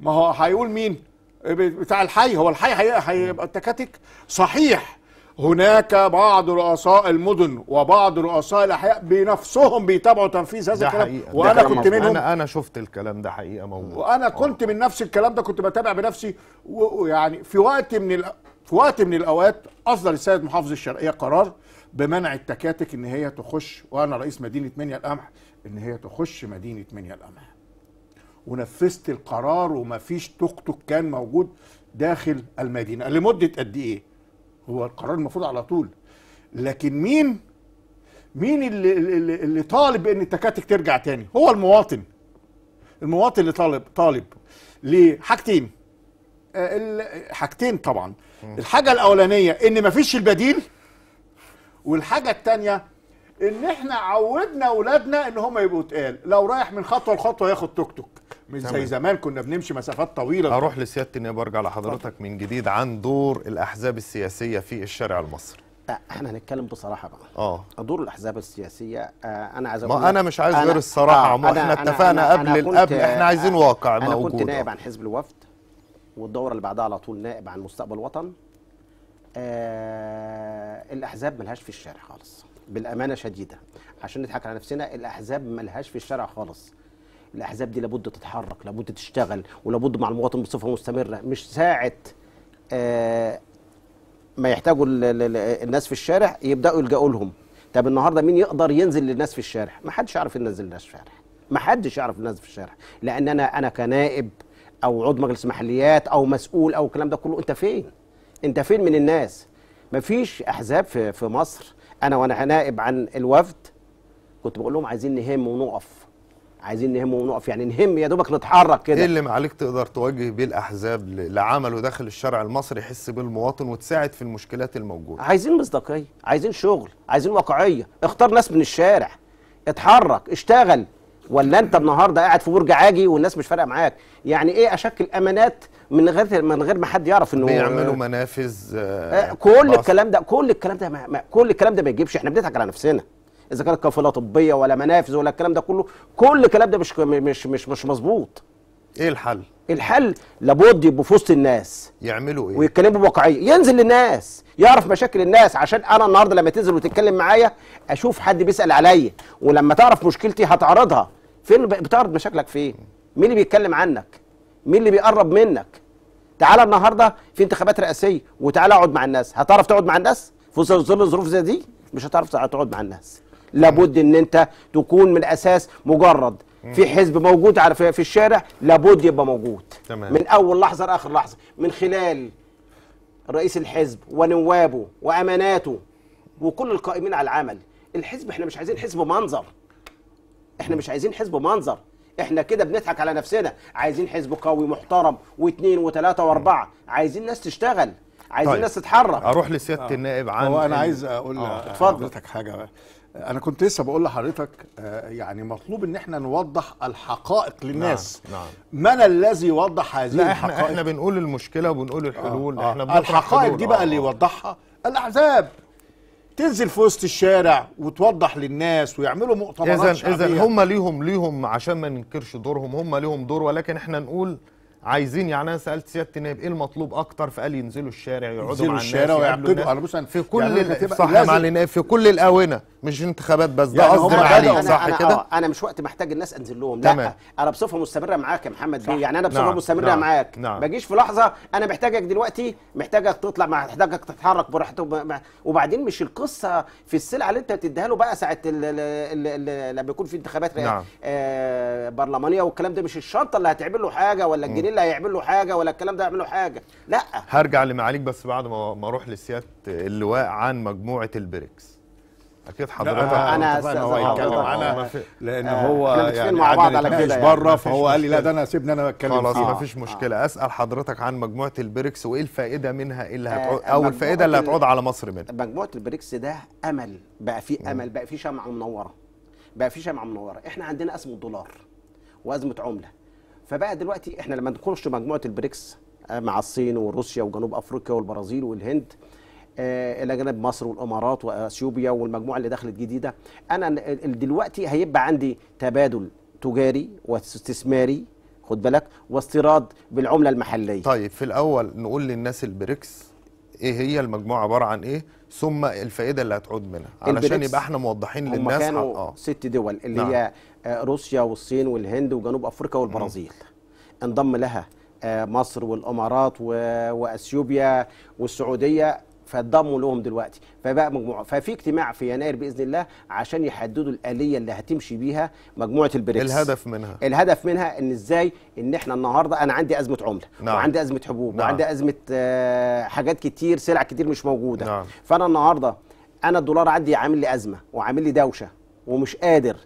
ما هو هيقول مين بتاع الحي هو الحي هيبقى التكاتك صحيح هناك بعض رؤساء المدن وبعض رؤساء الاحياء بنفسهم بيتابعوا تنفيذ هذا الكلام وانا كنت منهم انا انا شفت الكلام ده حقيقه موجود وانا كنت من نفس الكلام ده كنت بتابع بنفسي ويعني في وقت من ال... في وقت من الاوقات اصدر السيد محافظ الشرقيه قرار بمنع التكاتك ان هي تخش وانا رئيس مدينه منيا القمح ان هي تخش مدينه منيا القمح ونفذت القرار ومفيش توك توك كان موجود داخل المدينه لمده قد ايه هو القرار المفروض على طول لكن مين مين اللي, اللي, اللي طالب ان التكاتك ترجع تاني هو المواطن المواطن اللي طالب طالب لحاجتين آه، حاجتين طبعا الحاجه الاولانيه ان مفيش البديل والحاجه الثانيه ان احنا عودنا اولادنا ان هم يبقوا تقال لو رايح من خطوه لخطوه ياخد توك توك مش زي زمان كنا بنمشي مسافات طويله اروح لسياده النائب وارجع لحضرتك من جديد عن دور الاحزاب السياسيه في الشارع المصري أه، احنا هنتكلم بصراحه بقى اه دور الاحزاب السياسيه أه، انا عايز ما انا مش عايز غير الصراحه آه ما احنا اتفقنا قبل قبل احنا عايزين أه، واقع موجود انا كنت نائب عن حزب الوفد والدوره اللي بعدها على طول نائب عن مستقبل وطن آه الاحزاب ملهاش في الشارع خالص بالامانه شديده عشان نضحك على نفسنا الاحزاب ملهاش في الشارع خالص الاحزاب دي لابد تتحرك لابد تشتغل ولابد مع المواطن بصفه مستمره مش ساعه آه ما يحتاجوا الناس في الشارع يبداوا يلجأوا لهم طب النهارده مين يقدر ينزل للناس في الشارع ما حدش يعرف ينزل للناس في الشارع ما حدش يعرف الناس في الشارع لان انا انا كنائب او عضو مجلس محليات او مسؤول او الكلام ده كله انت فين انت فين من الناس مفيش احزاب في في مصر انا وانا نائب عن الوفد كنت بقول لهم عايزين نهم ونقف عايزين نهم ونقف يعني نهم يا دوبك نتحرك كده ايه اللي معاليك تقدر توجه بيه الاحزاب لعمله داخل الشارع المصري يحس بالمواطن المواطن وتساعد في المشكلات الموجوده عايزين مصداقيه عايزين شغل عايزين واقعيه اختار ناس من الشارع اتحرك اشتغل ولا انت النهارده قاعد في برج عاجي والناس مش فارقه معاك يعني ايه اشكل امانات من غير من غير ما حد يعرف انه بيعملوا منافذ آه, آه، كل بص. الكلام ده كل الكلام ده ما ما كل الكلام ده ما يجيبش احنا بنضحك على نفسنا اذا كانت قافله طبيه ولا منافذ ولا الكلام ده كله كل الكلام ده مش مش مش مش مظبوط ايه الحل الحل لابد يبقوا في وسط الناس يعملوا ايه ويتكلموا بواقعيه ينزل للناس يعرف مشاكل الناس عشان انا النهارده لما تنزل وتتكلم معايا اشوف حد بيسال عليا ولما تعرف مشكلتي هتعرضها فين بتعرض مشاكلك فين مين اللي بيتكلم عنك مين اللي بيقرب منك تعالى النهارده في انتخابات رئاسيه وتعالى اقعد مع الناس هتعرف تقعد مع الناس في ظل الظروف زي دي مش هتعرف تقعد مع الناس لابد ان انت تكون من الاساس مجرد في حزب موجود على في الشارع لابد يبقى موجود تمام. من اول لحظه لاخر لحظه من خلال رئيس الحزب ونوابه واماناته وكل القائمين على العمل الحزب احنا مش عايزين حزب منظر احنا مش عايزين حزب منظر احنا كده بنضحك على نفسنا عايزين حزب قوي محترم واثنين وثلاثه واربعه عايزين ناس تشتغل عايزين طيب. ناس تتحرك اروح لسياده آه. النائب عن هو انا عايز اقول آه. لحضرتك حاجه انا كنت لسه بقول لحضرتك آه، يعني مطلوب ان احنا نوضح الحقائق للناس نعم. نعم. من الذي يوضح هذه لا احنا الحقائق احنا بنقول المشكله وبنقول الحلول آه. آه. احنا الحقائق دي بقى آه. اللي يوضحها الاحزاب تنزل في وسط الشارع وتوضح للناس ويعملوا مؤتمرات اذا اذا هم ليهم ليهم عشان ما ننكرش دورهم هم ليهم دور ولكن احنا نقول عايزين يعني انا سالت سياده النائب ايه المطلوب اكتر فقال ينزلوا الشارع يقعدوا ينزلوا مع الشارع ويعقدوا انا بص في يعني كل يعني صح مع النائب في كل الاونه مش انتخابات بس ده يعني قصدي يعني عليه صح كده آه، انا مش وقت محتاج الناس انزل لهم لا تمام. انا بصفه مستمره معاك يا محمد بيه يعني انا بصفه نعم. مستمره نعم. معاك نعم. بجيش في لحظه انا محتاجك دلوقتي محتاجك تطلع محتاجك تتحرك براحتك وبعدين مش القصه في السلعه اللي انت بتديها له بقى ساعه لما يكون في انتخابات نعم. آه، برلمانيه والكلام ده مش الشنطه اللي هتعمل له حاجه ولا الجنيه اللي هيعمل له حاجه ولا الكلام ده هيعمل له حاجه لا هرجع لمعاليك بس بعد ما اروح لسياده اللواء عن مجموعه البريكس اكيد حضرتك انا انا هو يتكلم على لان آه هو يعني مع بعض على كده بره فهو قال لي لا ده انا سيبني انا اتكلم خلاص مفيش مشكله آه. اسال حضرتك عن مجموعه البريكس وايه الفائده منها ايه اللي آه، هتعود آه او الفائده اللي هتعود على مصر منها مجموعه البريكس ده امل بقى في امل بقى في شمعه منوره بقى في شمعه منوره احنا عندنا ازمه دولار وازمه عمله فبقى دلوقتي احنا لما نخش مجموعه البريكس آه، مع الصين وروسيا وجنوب افريقيا والبرازيل والهند آه، الى جانب مصر والامارات واثيوبيا والمجموعه اللي دخلت جديده انا دلوقتي هيبقى عندي تبادل تجاري واستثماري خد بالك واستيراد بالعمله المحليه طيب في الاول نقول للناس البريكس ايه هي المجموعه عباره عن ايه ثم الفائده اللي هتعود منها علشان يبقى احنا موضحين للناس كانوا اه ست دول اللي نعم. هي آه، روسيا والصين والهند وجنوب افريقيا والبرازيل انضم لها آه، مصر والامارات واثيوبيا والسعوديه فضموا لهم دلوقتي فبقى مجموعه ففي اجتماع في يناير باذن الله عشان يحددوا الاليه اللي هتمشي بيها مجموعه البريكس الهدف منها الهدف منها ان ازاي ان احنا النهارده انا عندي ازمه عمله نعم. وعندي ازمه حبوب نعم. وعندي ازمه آه، حاجات كتير سلع كتير مش موجوده نعم. فانا النهارده انا الدولار عندي عامل لي ازمه وعامل لي دوشه ومش قادر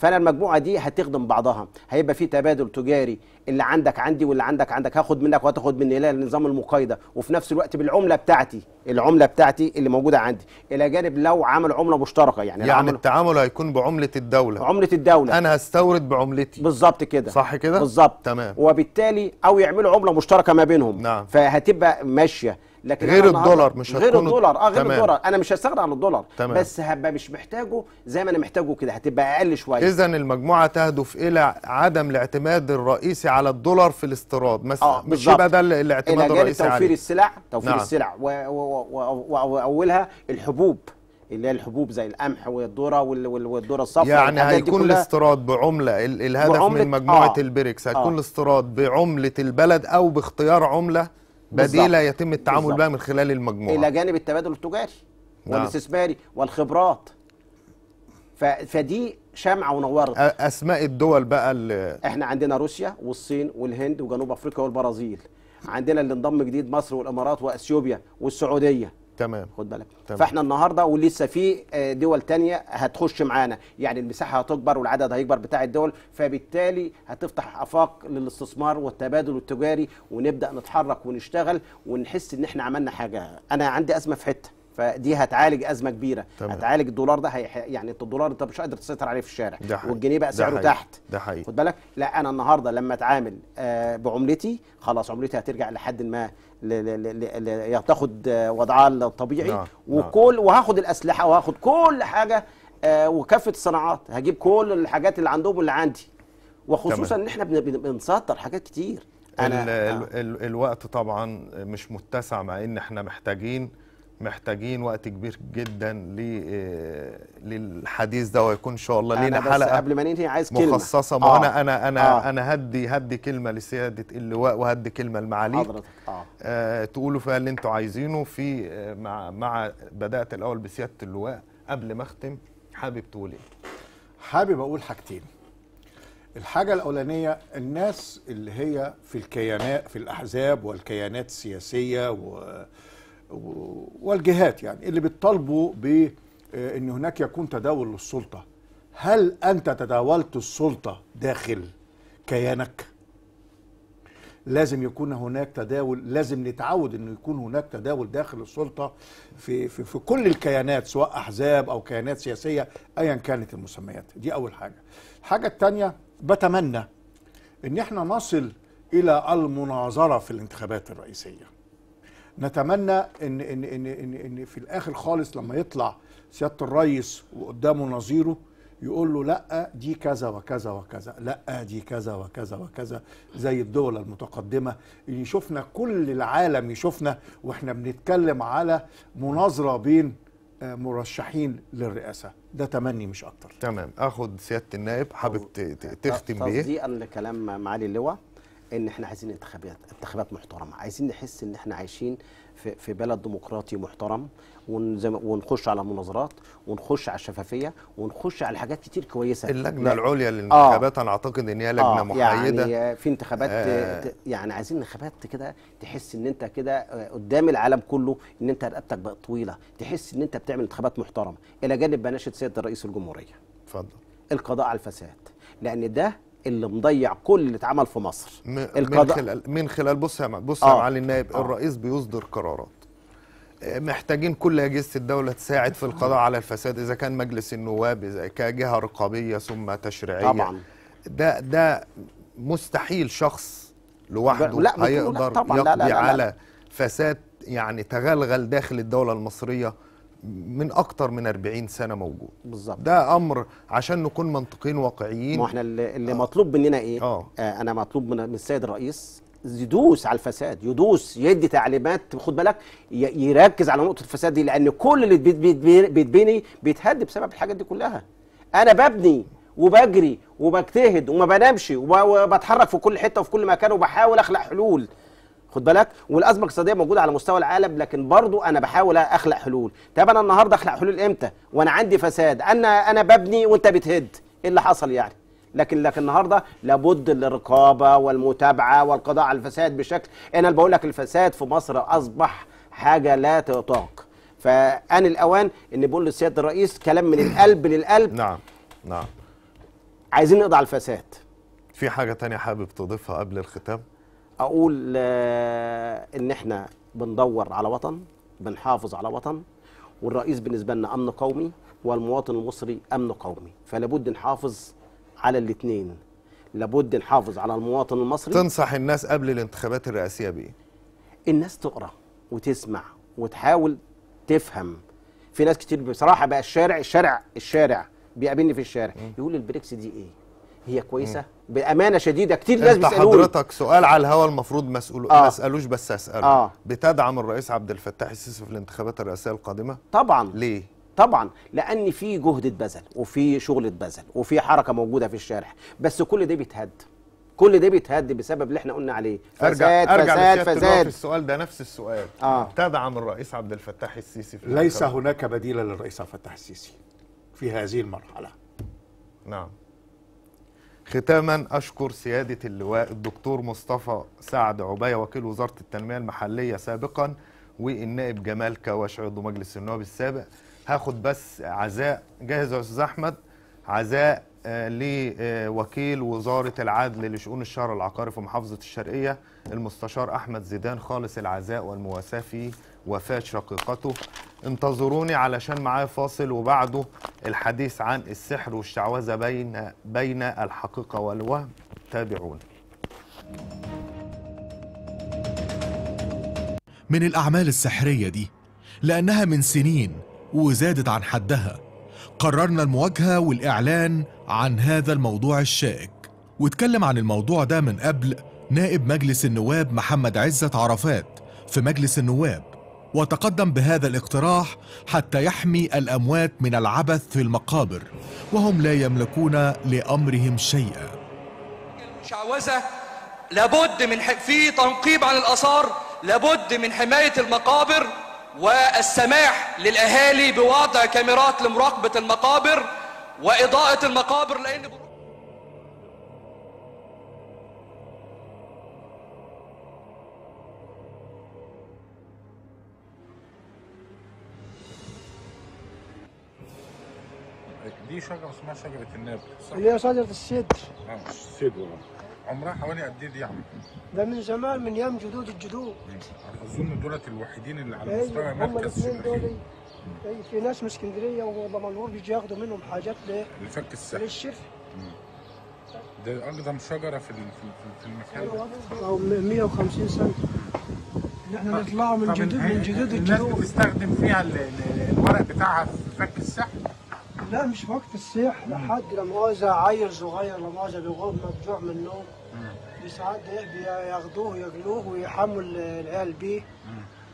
فانا المجموعه دي هتخدم بعضها هيبقى في تبادل تجاري اللي عندك عندي واللي عندك عندك هاخد منك وهتاخد مني لا نظام المقايضه وفي نفس الوقت بالعمله بتاعتي العمله بتاعتي اللي موجوده عندي الى جانب لو عمل عمله مشتركه يعني يعني التعامل هيكون بعمله الدوله عمله الدوله انا هستورد بعملتي بالظبط كده صح كده بالظبط تمام وبالتالي او يعملوا عمله مشتركه ما بينهم نعم. فهتبقى ماشيه لكن غير الدولار مش غير الدولار اه غير تمام. الدولار انا مش هستغنى عن الدولار تمام. بس هبقى مش محتاجه زي ما انا محتاجه كده هتبقى اقل شويه اذا المجموعه تهدف الى عدم الاعتماد الرئيسي على الدولار في الاستيراد مثلا آه مش يبقى ده الاعتماد الرئيسي عليه توفير السلع توفير نعم. السلع واولها الحبوب اللي هي الحبوب زي القمح والذره والذره الصفراء يعني هيكون الاستيراد بعمله الهدف بعملة من مجموعه آه البريكس هيكون آه الاستيراد بعمله البلد او باختيار عمله بديله يتم التعامل بها من خلال المجموعه الى جانب التبادل التجاري نعم. والاستثماري والخبرات ف... فدي شمعه ونورت اسماء الدول بقى اللي احنا عندنا روسيا والصين والهند وجنوب افريقيا والبرازيل عندنا اللي انضم جديد مصر والامارات واثيوبيا والسعوديه تمام خد بالك تمام. فاحنا النهارده ولسه في آه، دول تانية هتخش معانا يعني المساحه هتكبر والعدد هيكبر بتاع الدول فبالتالي هتفتح افاق للاستثمار والتبادل التجاري ونبدا نتحرك ونشتغل ونحس ان احنا عملنا حاجه انا عندي ازمه في حته فدي هتعالج ازمه كبيره تمام. هتعالج الدولار ده هيح... يعني الدولار انت مش قادر تسيطر عليه في الشارع ده والجنيه بقى سعره تحت ده حقيقي خد بالك لا انا النهارده لما اتعامل آه بعملتي خلاص عملتي هترجع لحد ما ل... ل... ل... تاخد آه، وضعها الطبيعي نعم. نعم. وكل نعم. وهاخد الاسلحه وهاخد كل حاجه آه وكافه الصناعات هجيب كل الحاجات اللي عندهم واللي عندي وخصوصا ان احنا بنصدر حاجات كتير أنا الـ آه. الـ الوقت طبعا مش متسع مع ان احنا محتاجين محتاجين وقت كبير جدا آه، للحديث ده ويكون ان شاء الله لينا حلقه قبل ما ننهي عايز كلمه مخصصه ما آه. انا انا انا آه. انا هدي هدي كلمه لسياده اللواء وهدي كلمه لمعاليك حضرتك آه. آه تقولوا فيها اللي انتم عايزينه في آه، مع مع بدات الاول بسياده اللواء قبل ما اختم حابب تقول ايه؟ حابب اقول حاجتين الحاجة الأولانية الناس اللي هي في الكيانات في الأحزاب والكيانات السياسية و والجهات يعني اللي بتطالبوا بان آه، هناك يكون تداول للسلطه هل انت تداولت السلطه داخل كيانك لازم يكون هناك تداول لازم نتعود انه يكون هناك تداول داخل السلطه في في, في كل الكيانات سواء احزاب او كيانات سياسيه ايا كانت المسميات دي اول حاجه الحاجه الثانيه بتمنى ان احنا نصل الى المناظره في الانتخابات الرئيسيه نتمنى ان ان ان ان, إن في الاخر خالص لما يطلع سياده الرئيس وقدامه نظيره يقول له لا دي كذا وكذا وكذا لا دي كذا وكذا وكذا زي الدول المتقدمة يشوفنا كل العالم يشوفنا واحنا بنتكلم على مناظرة بين آه، مرشحين للرئاسة ده تمني مش أكتر تمام أخد سيادة النائب حابب تختم بيه تصديقا لكلام معالي اللواء ان احنا عايزين انتخابات انتخابات محترمه عايزين نحس ان احنا عايشين في, في بلد ديمقراطي محترم ونخش على مناظرات ونخش على الشفافيه ونخش على حاجات كتير كويسه اللجنه يعني- العليا للانتخابات آه. انا اعتقد ان هي لجنه آه. يعني محايده يعني في انتخابات آه. يعني عايزين انتخابات كده تحس ان انت كده آه، قدام العالم كله ان انت رقبتك بقت طويله تحس ان انت بتعمل انتخابات محترمه الى جانب بناشد سياده رئيس الجمهوريه اتفضل القضاء على الفساد لان ده اللي مضيع كل اللي اتعمل في مصر من خلال من خلال بص يا بص يا آه. معالي النائب آه. الرئيس بيصدر قرارات آه، محتاجين كل اجهزه الدوله تساعد في القضاء على الفساد اذا كان مجلس النواب اذا كجهه رقابيه ثم تشريعيه طبعا ده ده مستحيل شخص لوحده لا هيقدر لا طبعا يقضي لا لا لا لا. على فساد يعني تغلغل داخل الدوله المصريه من اكتر من 40 سنه موجود بالظبط ده امر عشان نكون منطقيين واقعيين ما احنا اللي آه. مطلوب مننا ايه آه. آه انا مطلوب من السيد الرئيس يدوس على الفساد يدوس يدي تعليمات خد بالك يركز على نقطه الفساد دي لان كل اللي بيتبني بيتهد بسبب الحاجات دي كلها انا ببني وبجري وبجتهد وما بنامش وبتحرك في كل حته وفي كل مكان وبحاول اخلق حلول خد بالك والازمه الاقتصاديه موجوده على مستوى العالم لكن برضو انا بحاول اخلق حلول طب انا النهارده اخلق حلول امتى وانا عندي فساد انا انا ببني وانت بتهد ايه اللي حصل يعني لكن لكن النهارده لابد للرقابه والمتابعه والقضاء على الفساد بشكل انا بقول لك الفساد في مصر اصبح حاجه لا تطاق فان الأوان أن بقول للسيد الرئيس كلام من القلب للقلب نعم نعم عايزين نقضي على الفساد في حاجة تانية حابب تضيفها قبل الختام؟ اقول آه، ان احنا بندور على وطن بنحافظ على وطن والرئيس بالنسبه لنا امن قومي والمواطن المصري امن قومي فلابد نحافظ على الاثنين لابد نحافظ على المواطن المصري تنصح الناس قبل الانتخابات الرئاسيه بايه الناس تقرا وتسمع وتحاول تفهم في ناس كتير بصراحه بقى الشارع الشارع الشارع بيقابلني في الشارع يقول البريكس دي ايه هي كويسه بامانه شديده كتير ناس بيسالوني حضرتك سؤال على الهوا المفروض ما مسؤول... آه. اسالوش بس اساله آه. بتدعم الرئيس عبد الفتاح السيسي في الانتخابات الرئاسيه القادمه طبعا ليه طبعا لان في جهد اتبذل وفي شغل اتبذل وفي حركه موجوده في الشارع بس كل ده بيتهد كل ده بيتهد بسبب اللي احنا قلنا عليه فساد أرجع فساد أرجع في السؤال ده نفس السؤال آه. تدعم الرئيس عبد الفتاح السيسي في ليس هناك بديل للرئيس عبد الفتاح السيسي في هذه المرحله نعم ختاما أشكر سيادة اللواء الدكتور مصطفى سعد عباية وكيل وزارة التنمية المحلية سابقا والنائب جمال كواش عضو مجلس النواب السابق هاخد بس عزاء جاهز يا أستاذ أحمد عزاء آه، لوكيل وزارة العدل لشؤون الشهر العقاري في محافظة الشرقية المستشار أحمد زيدان خالص العزاء والمواساة في وفاة شقيقته انتظروني علشان معايا فاصل وبعده الحديث عن السحر والشعوذة بين بين الحقيقة والوهم تابعونا من الأعمال السحرية دي لأنها من سنين وزادت عن حدها قررنا المواجهة والإعلان عن هذا الموضوع الشائك واتكلم عن الموضوع ده من قبل نائب مجلس النواب محمد عزت عرفات في مجلس النواب وتقدم بهذا الاقتراح حتى يحمي الاموات من العبث في المقابر وهم لا يملكون لامرهم شيئا المشعوذه لابد من في تنقيب عن الاثار لابد من حمايه المقابر والسماح للاهالي بوضع كاميرات لمراقبه المقابر واضاءه المقابر لان دي شجره اسمها شجره الناب صح؟ اللي هي شجره السدر اه السدر عمرها حوالي قد ايه دي يا عم؟ ده من زمان من ايام جدود الجدود اظن دولت الوحيدين اللي على أيوة، مستوى مركز هم أيوة، في ناس من اسكندريه ودمنهور بيجي ياخدوا منهم حاجات لفك السحر للشفا ده اقدم شجره في في المكان ده 150 أيوة، سنه احنا نطلعوا من جدود من جدود الجدود الناس بتستخدم فيها الورق بتاعها في فك السحر لا مش وقت الصيح لحد لما اذا عيل صغير لما بيغور مفجوع من النوم بيساعد بياخدوه يجلوه ويحموا العيال بيه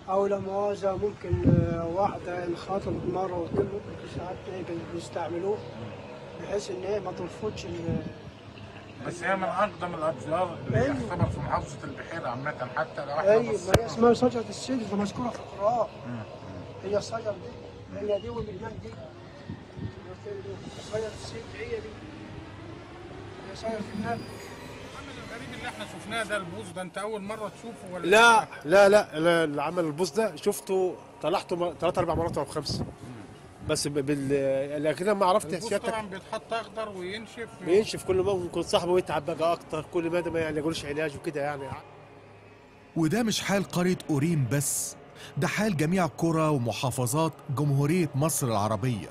او لما اذا ممكن آه، واحدة انخطبت مرة وكله بيساعد بيستعملوه بحيث ان هي ما ترفضش بس هي من اقدم الاشجار اللي أيوه. يعتبر في محافظه البحيره عامه حتى لو احنا ايوه ما هي اسمها شجره السيد مذكوره في القران هي الشجره دي هي دي والمجنان دي صاير السيف هي دي هي صاير في النار الغريب اللي احنا شفناه ده البوص ده انت اول مره تشوفه ولا لا لا لا, لا العمل البوص ده شفته طلعته ثلاث اربع مرات او خمسه بس بال لكن ما عرفت سيادتك طبعا بيتحط اخضر وينشف بينشف كل ما ممكن صاحبه يتعب بقى اكتر كل ما ده ما يلاقولوش علاج وكده يعني وده مش حال قريه اوريم بس ده حال جميع قرى ومحافظات جمهوريه مصر العربيه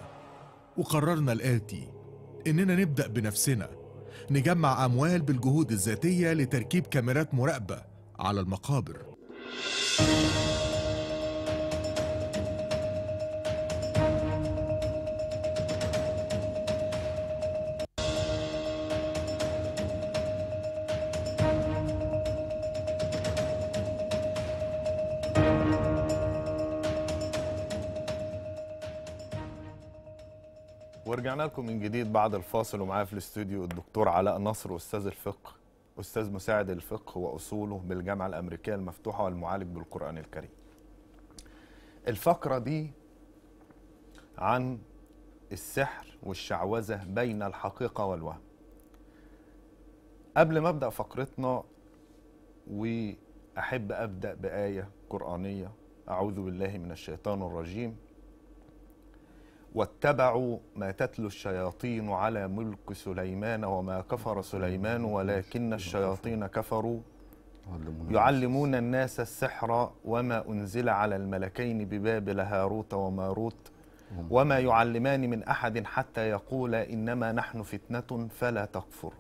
وقررنا الآتي إننا نبدأ بنفسنا نجمع أموال بالجهود الذاتية لتركيب كاميرات مراقبة على المقابر رجعنا لكم من جديد بعد الفاصل ومعايا في الاستوديو الدكتور علاء نصر استاذ الفقه استاذ مساعد الفقه واصوله بالجامعه الامريكيه المفتوحه والمعالج بالقران الكريم. الفقره دي عن السحر والشعوذه بين الحقيقه والوهم. قبل ما ابدا فقرتنا واحب ابدا بايه قرانيه اعوذ بالله من الشيطان الرجيم واتبعوا ما تتلو الشياطين على ملك سليمان وما كفر سليمان ولكن الشياطين كفروا يعلمون الناس السحر وما أنزل على الملكين ببابل هاروت وماروت وما يعلمان من أحد حتى يقول إنما نحن فتنة فلا تكفر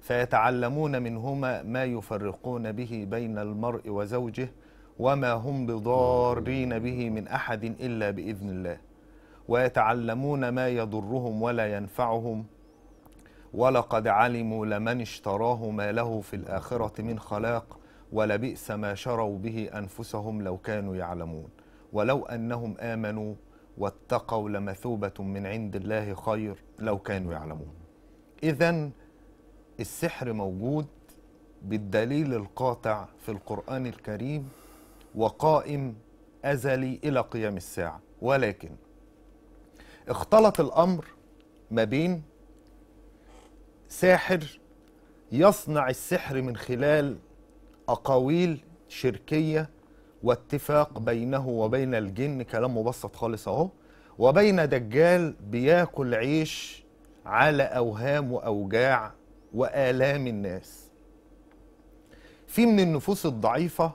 فيتعلمون منهما ما يفرقون به بين المرء وزوجه وما هم بضارين به من أحد إلا بإذن الله ويتعلمون ما يضرهم ولا ينفعهم ولقد علموا لمن اشتراه ما له في الآخرة من خلاق ولبئس ما شروا به أنفسهم لو كانوا يعلمون ولو أنهم آمنوا واتقوا لمثوبة من عند الله خير لو كانوا يعلمون إذا السحر موجود بالدليل القاطع في القرآن الكريم وقائم أزلي إلى قيام الساعة ولكن اختلط الامر ما بين ساحر يصنع السحر من خلال اقاويل شركيه واتفاق بينه وبين الجن كلام مبسط خالص اهو وبين دجال بياكل عيش على اوهام واوجاع والام الناس في من النفوس الضعيفه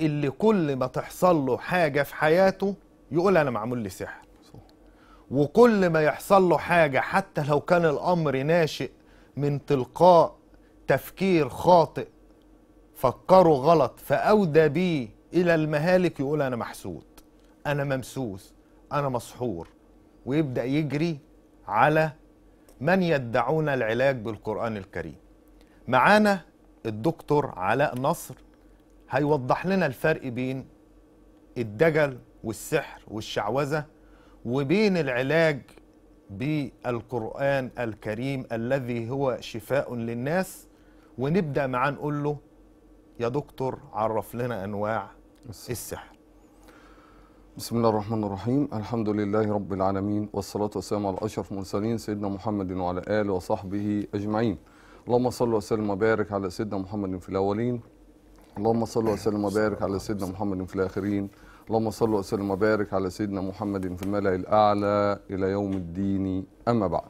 اللي كل ما تحصل له حاجه في حياته يقول انا معمول لي سحر وكل ما يحصل له حاجة حتى لو كان الأمر ناشئ من تلقاء تفكير خاطئ فكروا غلط فأودى بيه إلى المهالك يقول أنا محسود أنا ممسوس أنا مسحور ويبدأ يجري على من يدعون العلاج بالقرآن الكريم معانا الدكتور علاء نصر هيوضح لنا الفرق بين الدجل والسحر والشعوذة وبين العلاج بالقرآن الكريم الذي هو شفاء للناس ونبدأ معاه نقول له يا دكتور عرف لنا أنواع السحر بسم الله الرحمن الرحيم الحمد لله رب العالمين والصلاة والسلام على أشرف المرسلين سيدنا محمد وعلى آله وصحبه أجمعين اللهم صل وسلم وبارك على سيدنا محمد في الأولين اللهم صل وسلم وبارك على سيدنا محمد في الآخرين اللهم صل وسلم وبارك على سيدنا محمد في الملأ الأعلى إلى يوم الدين أما بعد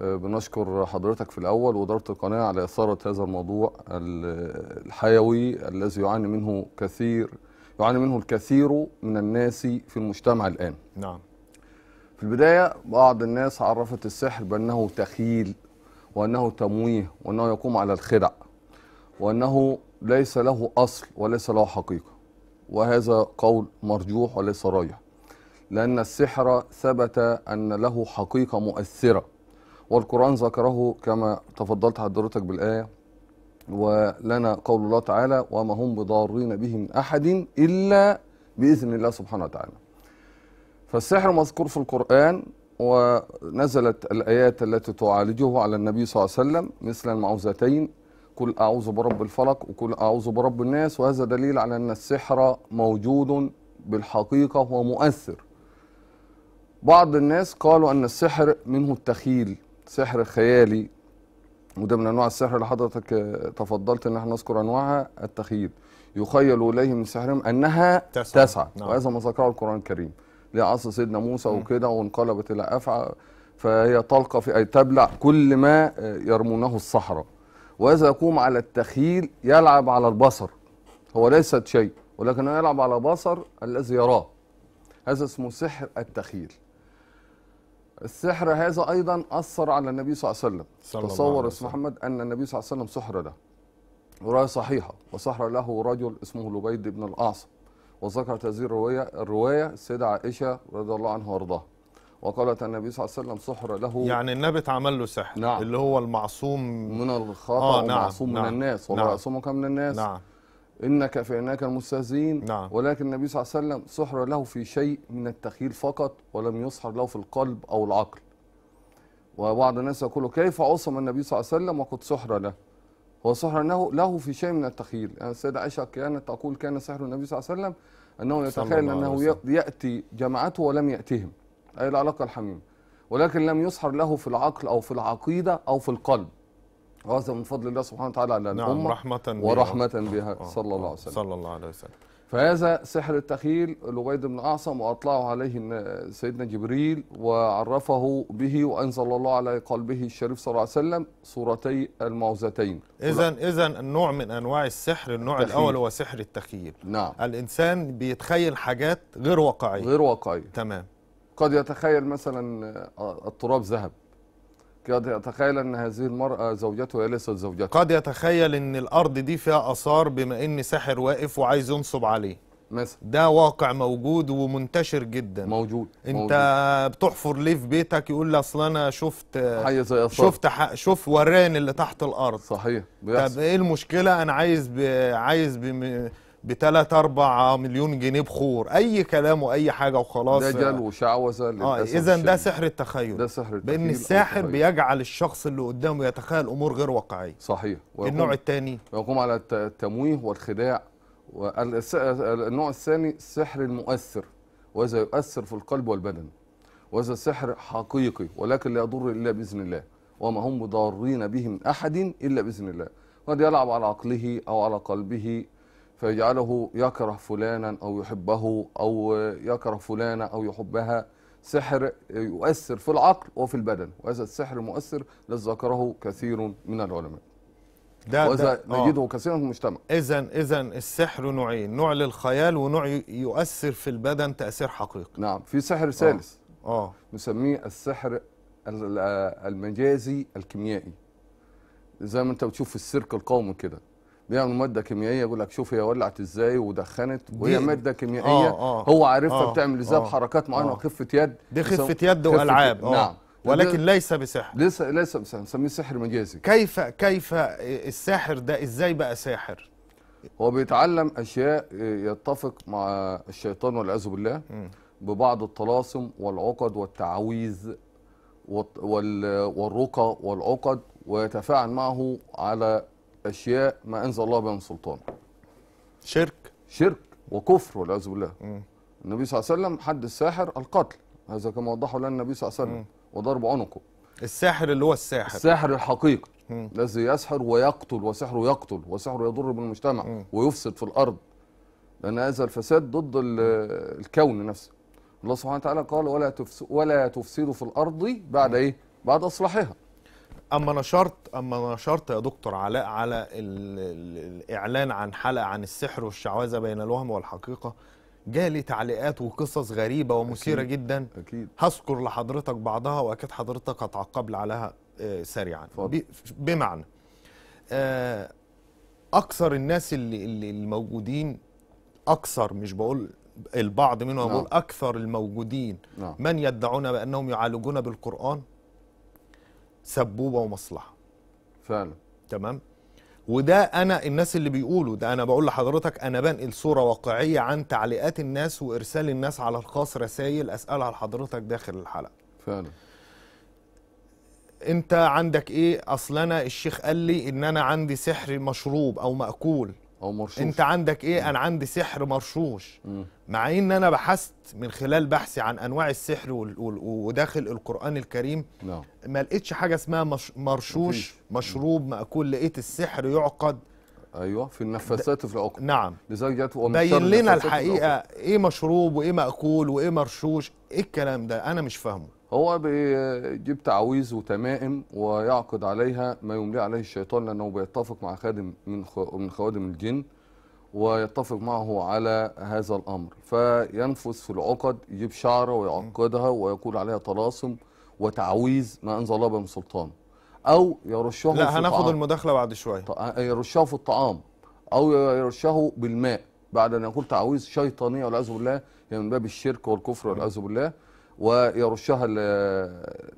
آه، بنشكر حضرتك في الأول وإدارة القناة على إثارة هذا الموضوع الحيوي الذي يعاني منه كثير يعاني منه الكثير من الناس في المجتمع الآن نعم في البداية بعض الناس عرفت السحر بأنه تخيل وأنه تمويه وأنه يقوم على الخدع وأنه ليس له أصل وليس له حقيقة وهذا قول مرجوح وليس رايح لأن السحر ثبت أن له حقيقة مؤثرة والقرآن ذكره كما تفضلت حضرتك بالآية ولنا قول الله تعالى وما هم بضارين به من أحد إلا بإذن الله سبحانه وتعالى فالسحر مذكور في القرآن ونزلت الآيات التي تعالجه على النبي صلى الله عليه وسلم مثل المعوذتين قل أعوذ برب الفلق وقل أعوذ برب الناس وهذا دليل على أن السحر موجود بالحقيقة ومؤثر بعض الناس قالوا أن السحر منه التخيل سحر خيالي وده من أنواع السحر اللي حضرتك تفضلت أن احنا نذكر أنواعها التخيل يخيل إليه من سحرهم أنها تسعى, تسعى. نعم. وهذا ما ذكره القرآن الكريم لعصا سيدنا موسى وكده وانقلبت إلى أفعى فهي تلقى في أي تبلع كل ما يرمونه الصحراء واذا يقوم على التخييل يلعب على البصر هو ليست شيء ولكنه يلعب على بصر الذي يراه هذا اسمه سحر التخيل السحر هذا ايضا اثر على النبي صلى الله عليه وسلم صلى تصور اسم محمد ان النبي صلى الله عليه وسلم سحر له روايه صحيحه وسحر له رجل اسمه لبيد بن الاعصم وذكرت هذه الروايه الروايه السيده عائشه رضي الله عنها وارضاها وقالت النبي صلى الله عليه وسلم سحر له يعني النبي اتعمل له سحر نعم. اللي هو المعصوم من الخطا آه نعم. ومعصوم نعم. من نعم، الناس نعم. يعصمك من الناس نعم. انك فانك المستهزئين نعم. ولكن النبي صلى الله عليه وسلم سحر له في شيء من التخيل فقط ولم يسحر له في القلب او العقل وبعض الناس يقولوا كيف عصم النبي صلى الله عليه وسلم وقد سحر له هو سحر له, له في شيء من التخيل يعني آه، السيدة عائشة كانت تقول كان سحر النبي صلى الله عليه وسلم أنه يتخيل أنه يأتي جماعته ولم يأتهم أي العلاقة الحميمة ولكن لم يسحر له في العقل أو في العقيدة أو في القلب وهذا من فضل الله سبحانه وتعالى على نعم، الأمة نعم رحمة بها ورحمة بها آه صلى الله عليه آه، وسلم صلى الله عليه وسلم فهذا سحر التخيل لبيد بن أعصم وأطلعه عليه سيدنا جبريل وعرفه به وأنزل الله على قلبه الشريف صلى الله عليه وسلم صورتي الموزتين إذا إذا النوع من أنواع السحر النوع التخيل. الأول هو سحر التخيل نعم الإنسان بيتخيل حاجات غير واقعية غير واقعية تمام قد يتخيل مثلا آه، التراب ذهب قد يتخيل ان هذه المراه زوجته هي ليست زوجته قد يتخيل ان الارض دي فيها اثار بما ان ساحر واقف وعايز ينصب عليه مثلا ده واقع موجود ومنتشر جدا موجود انت موجود. بتحفر ليه في بيتك يقول لي اصل انا شفت حي زي أثار. شفت شوف وراني اللي تحت الارض صحيح بيحصل. طب ايه المشكله انا عايز ب... عايز ب... 3 أربعة مليون جنيه بخور أي كلام وأي حاجة وخلاص دجل وشعوذة آه إذا ده سحر التخيل ده سحر التخيل بأن الساحر بيجعل الشخص اللي قدامه يتخيل أمور غير واقعية صحيح النوع الثاني ويقوم على التمويه والخداع النوع الثاني السحر المؤثر واذا يؤثر في القلب والبدن وهذا سحر حقيقي ولكن لا يضر إلا بإذن الله وما هم ضارين به من أحد إلا بإذن الله قد يلعب على عقله أو على قلبه فيجعله يكره فلانا أو يحبه أو يكره فلانة أو يحبها سحر يؤثر في العقل وفي البدن وهذا السحر مؤثر ذكره كثير من العلماء ده ده آه. نجده كثيرا في المجتمع اذا اذا السحر نوعين نوع للخيال ونوع يؤثر في البدن تاثير حقيقي نعم في سحر ثالث اه, آه. نسميه السحر المجازي الكيميائي زي ما انت بتشوف في السيرك القومي كده بيعمل ماده كيميائيه يقول لك شوف هي ولعت ازاي ودخنت وهي ماده كيميائيه آه آه هو عارفها آه بتعمل ازاي آه، بحركات معينه آه. وخفه يد دي خفه يد والعاب آه نعم ولكن ليس بسحر ليس ليس بسحر نسميه سحر مجازي كيف كيف الساحر ده ازاي بقى ساحر هو بيتعلم اشياء يتفق مع الشيطان والعياذ بالله ببعض الطلاسم والعقد والتعاويذ والرقى والعقد ويتفاعل معه على أشياء ما أنزل الله بها من سلطان شرك شرك وكفر والعياذ بالله النبي صلى الله عليه وسلم حد الساحر القتل هذا كما وضحه لنا النبي صلى الله عليه وسلم وضرب عنقه الساحر اللي هو الساحر الساحر الحقيقي الذي يسحر ويقتل وسحره يقتل وسحره يضر بالمجتمع م. ويفسد في الارض لان هذا الفساد ضد الكون نفسه الله سبحانه وتعالى قال ولا تفس ولا تفسدوا في الارض بعد م. ايه بعد اصلاحها اما نشرت اما نشرت يا دكتور علاء على الاعلان عن حلقه عن السحر والشعوذه بين الوهم والحقيقه جالي تعليقات وقصص غريبه ومثيره أكيد. جدا أكيد. هذكر لحضرتك بعضها واكيد حضرتك هتعقب لي عليها آه، سريعا بمعنى آه، اكثر الناس اللي, اللي الموجودين اكثر مش بقول البعض منهم نعم. بقول اكثر الموجودين نعم. من يدعون بانهم يعالجون بالقران سبوبه ومصلحه فعلا تمام وده انا الناس اللي بيقولوا ده انا بقول لحضرتك انا بنقل صوره واقعيه عن تعليقات الناس وارسال الناس على الخاص رسائل اسالها لحضرتك داخل الحلقه فعلا انت عندك ايه اصل انا الشيخ قال لي ان انا عندي سحر مشروب او ماكول او مرشوش انت عندك ايه انا عندي سحر مرشوش مم. مع ان انا بحثت من خلال بحثي عن انواع السحر وداخل القران الكريم نعم. ما لقيتش حاجه اسمها مش... مرشوش مفيش. مشروب ماكول لقيت السحر يعقد ايوه في النفاسات في العقد نعم لذلك جت بين لنا الحقيقه ايه مشروب وايه ماكول وايه مرشوش ايه الكلام ده انا مش فاهمه هو بيجيب تعويذ وتمائم ويعقد عليها ما يملي عليه الشيطان لأنه بيتفق مع خادم من من خوادم الجن ويتفق معه على هذا الأمر فينفث في العقد يجيب شعرة ويعقدها ويقول عليها طلاسم وتعويذ ما أنزل الله من سلطان أو يرشه لا هناخد المداخلة بعد شوية يرشه في الطعام أو يرشه بالماء بعد أن يقول تعويذ شيطانية والعياذ بالله هي من باب الشرك والكفر والعياذ بالله ويرشها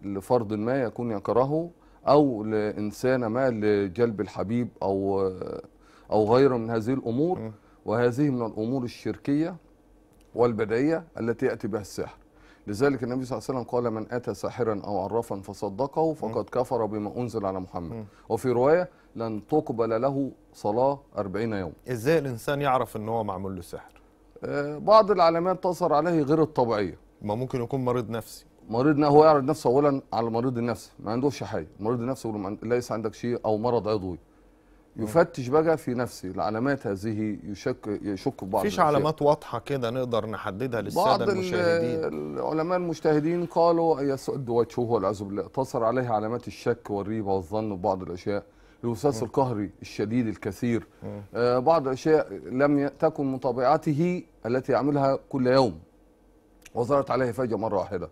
لفرد ما يكون يكرهه او لانسان ما لجلب الحبيب او او غيره من هذه الامور وهذه من الامور الشركيه والبدعيه التي ياتي بها السحر لذلك النبي صلى الله عليه وسلم قال من اتى ساحرا او عرافا فصدقه فقد كفر بما انزل على محمد وفي روايه لن تقبل له صلاه 40 يوم ازاي الانسان يعرف ان هو معمول له سحر آه، بعض العلامات تظهر عليه غير الطبيعيه ما ممكن يكون مريض نفسي مريض هو يعرض نفسه اولا على المريض النفسي ما عندوش حاجه المريض النفسي يقول ليس عندك شيء او مرض عضوي يفتش بقى في نفسه العلامات هذه يشك يشك في بعض مفيش علامات واضحه كده نقدر نحددها للساده المشاهدين بعض العلماء المجتهدين قالوا يسد وجهه والعياذ بالله اقتصر عليه علامات الشك والريبه والظن ببعض الاشياء الوساس القهري الشديد الكثير آه بعض الاشياء لم تكن من طبيعته التي يعملها كل يوم وظهرت عليه فجأة مرة واحدة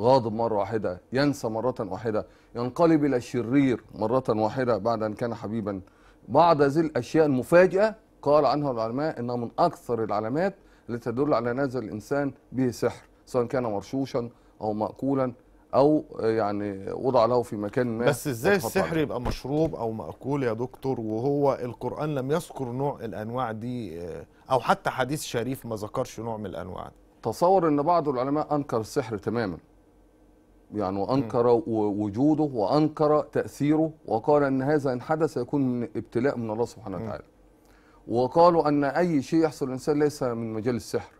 غاضب مرة واحدة ينسى مرة واحدة ينقلب إلى شرير مرة واحدة بعد أن كان حبيبا بعض هذه الأشياء المفاجئة قال عنها العلماء إنها من أكثر العلامات التي تدل على نزل الإنسان به سحر سواء كان مرشوشا أو مأكولا او يعني وضع له في مكان ما بس ازاي السحر يبقى مشروب او ماكول يا دكتور وهو القران لم يذكر نوع الانواع دي آه، او حتى حديث شريف ما ذكرش نوع من الانواع دي تصور ان بعض العلماء انكر السحر تماما يعني وانكر وجوده وانكر تاثيره وقال ان هذا ان حدث يكون ابتلاء من الله سبحانه وتعالى وقالوا ان اي شيء يحصل للانسان ليس من مجال السحر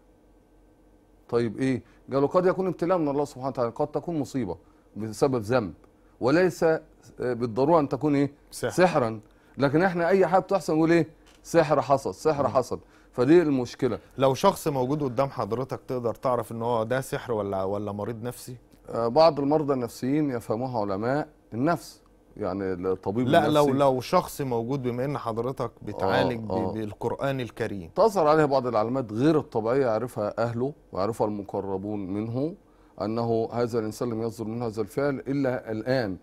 طيب ايه قالوا قد يكون ابتلاء من الله سبحانه وتعالى قد تكون مصيبه بسبب ذنب وليس آه، بالضروره ان تكون ايه سحر. سحرا لكن احنا اي حاجه بتحصل نقول ايه سحر حصل سحر حصل فدي المشكله لو شخص موجود قدام حضرتك تقدر تعرف ان هو ده سحر ولا ولا مريض نفسي آه، بعض المرضى النفسيين يفهموها علماء النفس يعني الطبيب لا النفسي. لو لو شخص موجود بما ان حضرتك بتعالج آه آه. بالقران الكريم تظهر عليه بعض العلامات غير الطبيعيه يعرفها اهله ويعرفها المقربون منه انه هذا الانسان لم يصدر منه هذا الفعل الا الان